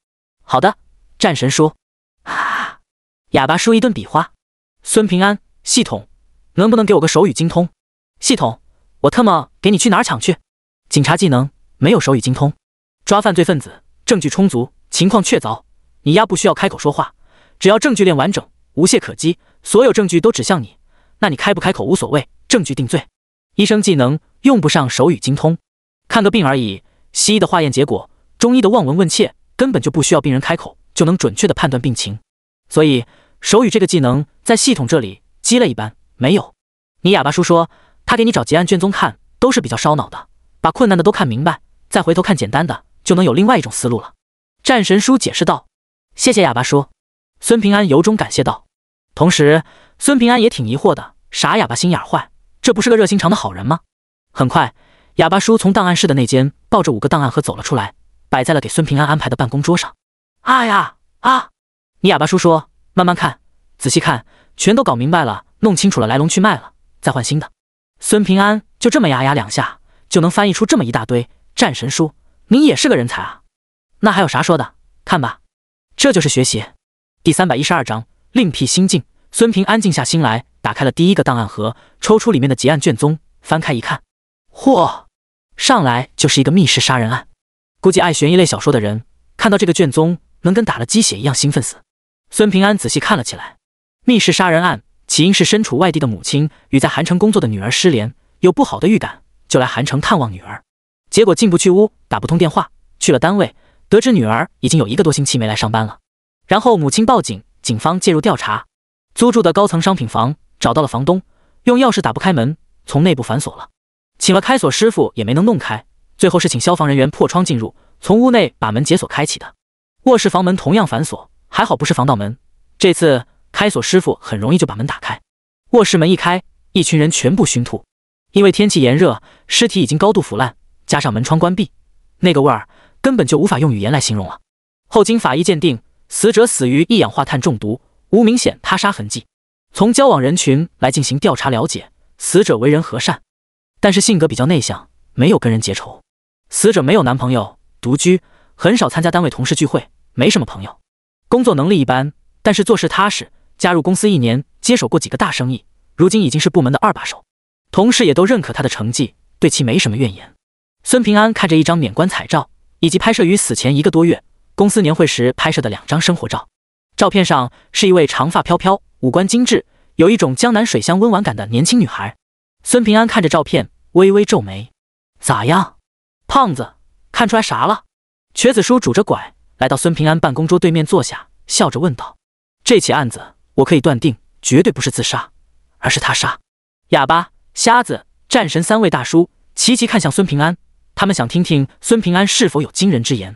S1: 好的，战神说。啊，哑巴叔一顿比划。孙平安，系统，能不能给我个手语精通？系统，我特么给你去哪儿抢去？警察技能没有手语精通，抓犯罪分子，证据充足，情况确凿，你丫不需要开口说话，只要证据链完整，无懈可击，所有证据都指向你，那你开不开口无所谓，证据定罪。医生技能用不上，手语精通，看个病而已。西医的化验结果，中医的望闻问切，根本就不需要病人开口就能准确的判断病情。所以手语这个技能在系统这里积了一般没有。你哑巴叔说他给你找结案卷宗看，都是比较烧脑的，把困难的都看明白，再回头看简单的，就能有另外一种思路了。战神叔解释道。谢谢哑巴叔，孙平安由衷感谢道。同时，孙平安也挺疑惑的，傻哑巴心眼坏。这不是个热心肠的好人吗？很快，哑巴叔从档案室的那间抱着五个档案盒走了出来，摆在了给孙平安安排的办公桌上。啊呀啊！你哑巴叔说：“慢慢看，仔细看，全都搞明白了，弄清楚了来龙去脉了，再换新的。”孙平安就这么牙牙两下就能翻译出这么一大堆。战神叔，您也是个人才啊！那还有啥说的？看吧，这就是学习。第三百一十二章另辟新径。孙平安静下心来。打开了第一个档案盒，抽出里面的结案卷宗，翻开一看，嚯，上来就是一个密室杀人案。估计爱悬疑类小说的人看到这个卷宗，能跟打了鸡血一样兴奋死。孙平安仔细看了起来。密室杀人案起因是身处外地的母亲与在韩城工作的女儿失联，有不好的预感，就来韩城探望女儿。结果进不去屋，打不通电话，去了单位，得知女儿已经有一个多星期没来上班了。然后母亲报警，警方介入调查，租住的高层商品房。找到了房东，用钥匙打不开门，从内部反锁了。请了开锁师傅也没能弄开，最后是请消防人员破窗进入，从屋内把门解锁开启的。卧室房门同样反锁，还好不是防盗门，这次开锁师傅很容易就把门打开。卧室门一开，一群人全部熏吐。因为天气炎热，尸体已经高度腐烂，加上门窗关闭，那个味儿根本就无法用语言来形容了。后经法医鉴定，死者死于一氧化碳中毒，无明显他杀痕迹。从交往人群来进行调查了解，死者为人和善，但是性格比较内向，没有跟人结仇。死者没有男朋友，独居，很少参加单位同事聚会，没什么朋友。工作能力一般，但是做事踏实。加入公司一年，接手过几个大生意，如今已经是部门的二把手，同事也都认可他的成绩，对其没什么怨言。孙平安看着一张免冠彩照，以及拍摄于死前一个多月公司年会时拍摄的两张生活照。照片上是一位长发飘飘、五官精致、有一种江南水乡温婉感的年轻女孩。孙平安看着照片，微微皱眉：“咋样，胖子，看出来啥了？”瘸子叔拄着拐来到孙平安办公桌对面坐下，笑着问道：“这起案子，我可以断定，绝对不是自杀，而是他杀。”哑巴、瞎子、战神三位大叔齐齐看向孙平安，他们想听听孙平安是否有惊人之言。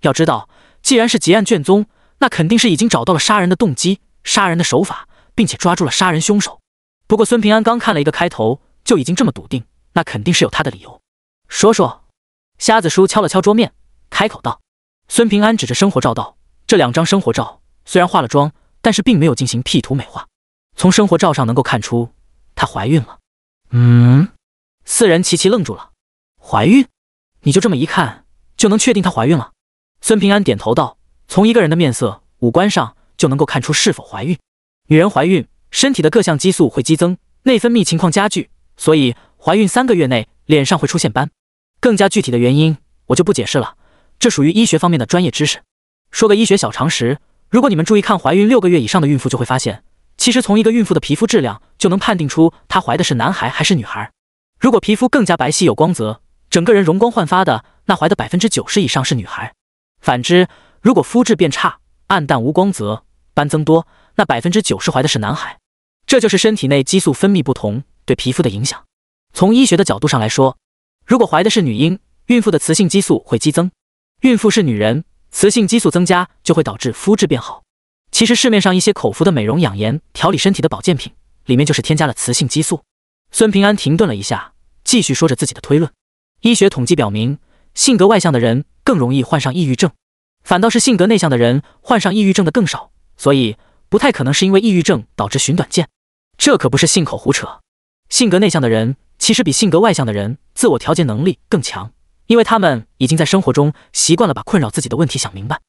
S1: 要知道，既然是结案卷宗。那肯定是已经找到了杀人的动机、杀人的手法，并且抓住了杀人凶手。不过孙平安刚看了一个开头，就已经这么笃定，那肯定是有他的理由。说说。瞎子叔敲了敲桌面，开口道。孙平安指着生活照道：“这两张生活照虽然化了妆，但是并没有进行 P 图美化。从生活照上能够看出，她怀孕了。”
S2: 嗯。
S1: 四人齐齐愣住了。怀孕？你就这么一看就能确定她怀孕了？孙平安点头道。从一个人的面色、五官上就能够看出是否怀孕。女人怀孕，身体的各项激素会激增，内分泌情况加剧，所以怀孕三个月内脸上会出现斑。更加具体的原因我就不解释了，这属于医学方面的专业知识。说个医学小常识，如果你们注意看怀孕六个月以上的孕妇，就会发现，其实从一个孕妇的皮肤质量就能判定出她怀的是男孩还是女孩。如果皮肤更加白皙有光泽，整个人容光焕发的，那怀的百分之九十以上是女孩。反之，如果肤质变差、暗淡无光泽、斑增多，那百分之九十怀的是男孩。这就是身体内激素分泌不同对皮肤的影响。从医学的角度上来说，如果怀的是女婴，孕妇的雌性激素会激增；孕妇是女人，雌性激素增加就会导致肤质变好。其实市面上一些口服的美容养颜、调理身体的保健品里面就是添加了雌性激素。孙平安停顿了一下，继续说着自己的推论：医学统计表明，性格外向的人更容易患上抑郁症。反倒是性格内向的人，患上抑郁症的更少，所以不太可能是因为抑郁症导致寻短见。这可不是信口胡扯。性格内向的人其实比性格外向的人自我调节能力更强，因为他们已经在生活中习惯了把困扰自己的问题想明白。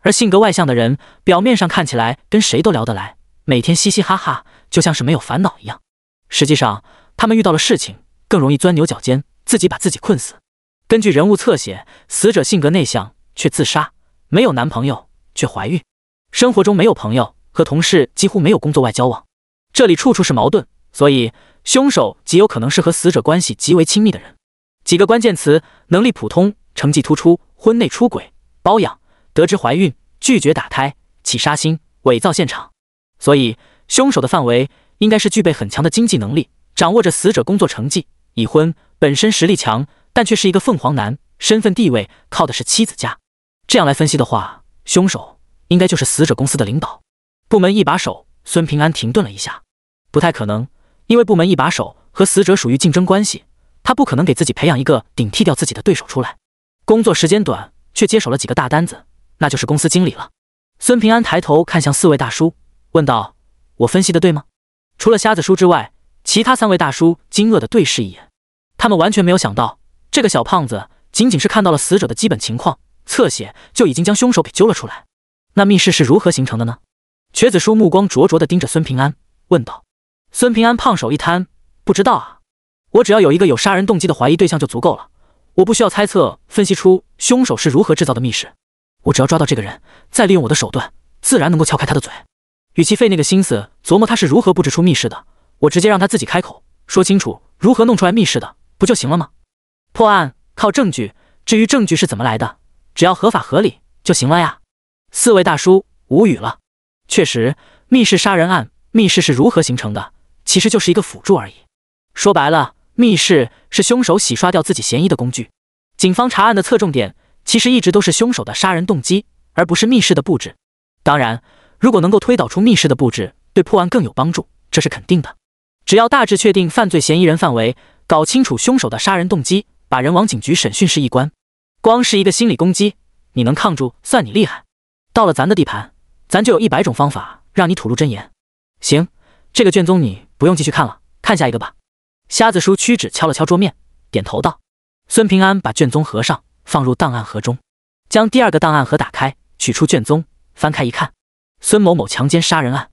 S1: 而性格外向的人，表面上看起来跟谁都聊得来，每天嘻嘻哈哈，就像是没有烦恼一样。实际上，他们遇到了事情更容易钻牛角尖，自己把自己困死。根据人物侧写，死者性格内向，却自杀。没有男朋友却怀孕，生活中没有朋友，和同事几乎没有工作外交往，这里处处是矛盾，所以凶手极有可能是和死者关系极为亲密的人。几个关键词：能力普通，成绩突出，婚内出轨，包养，得知怀孕，拒绝打胎，起杀心，伪造现场。所以凶手的范围应该是具备很强的经济能力，掌握着死者工作成绩，已婚，本身实力强，但却是一个凤凰男，身份地位靠的是妻子家。这样来分析的话，凶手应该就是死者公司的领导、部门一把手孙平安。停顿了一下，不太可能，因为部门一把手和死者属于竞争关系，他不可能给自己培养一个顶替掉自己的对手出来。工作时间短却接手了几个大单子，那就是公司经理了。孙平安抬头看向四位大叔，问道：“我分析的对吗？”除了瞎子叔之外，其他三位大叔惊愕的对视一眼，他们完全没有想到，这个小胖子仅仅是看到了死者的基本情况。侧写就已经将凶手给揪了出来，那密室是如何形成的呢？瘸子叔目光灼灼地盯着孙平安问道。孙平安胖手一摊，不知道啊。我只要有一个有杀人动机的怀疑对象就足够了，我不需要猜测分析出凶手是如何制造的密室，我只要抓到这个人，再利用我的手段，自然能够撬开他的嘴。与其费那个心思琢磨他是如何布置出密室的，我直接让他自己开口说清楚如何弄出来密室的，不就行了吗？破案靠证据，至于证据是怎么来的。只要合法合理就行了呀！四位大叔无语了。确实，密室杀人案，密室是如何形成的，其实就是一个辅助而已。说白了，密室是凶手洗刷掉自己嫌疑的工具。警方查案的侧重点，其实一直都是凶手的杀人动机，而不是密室的布置。当然，如果能够推导出密室的布置，对破案更有帮助，这是肯定的。只要大致确定犯罪嫌疑人范围，搞清楚凶手的杀人动机，把人往警局审讯室一关。光是一个心理攻击，你能抗住算你厉害。到了咱的地盘，咱就有一百种方法让你吐露真言。行，这个卷宗你不用继续看了，看下一个吧。瞎子叔屈指敲了敲桌面，点头道：“孙平安，把卷宗合上，放入档案盒中，将第二个档案盒打开，取出卷宗，翻开一看，孙某某强奸杀人案。”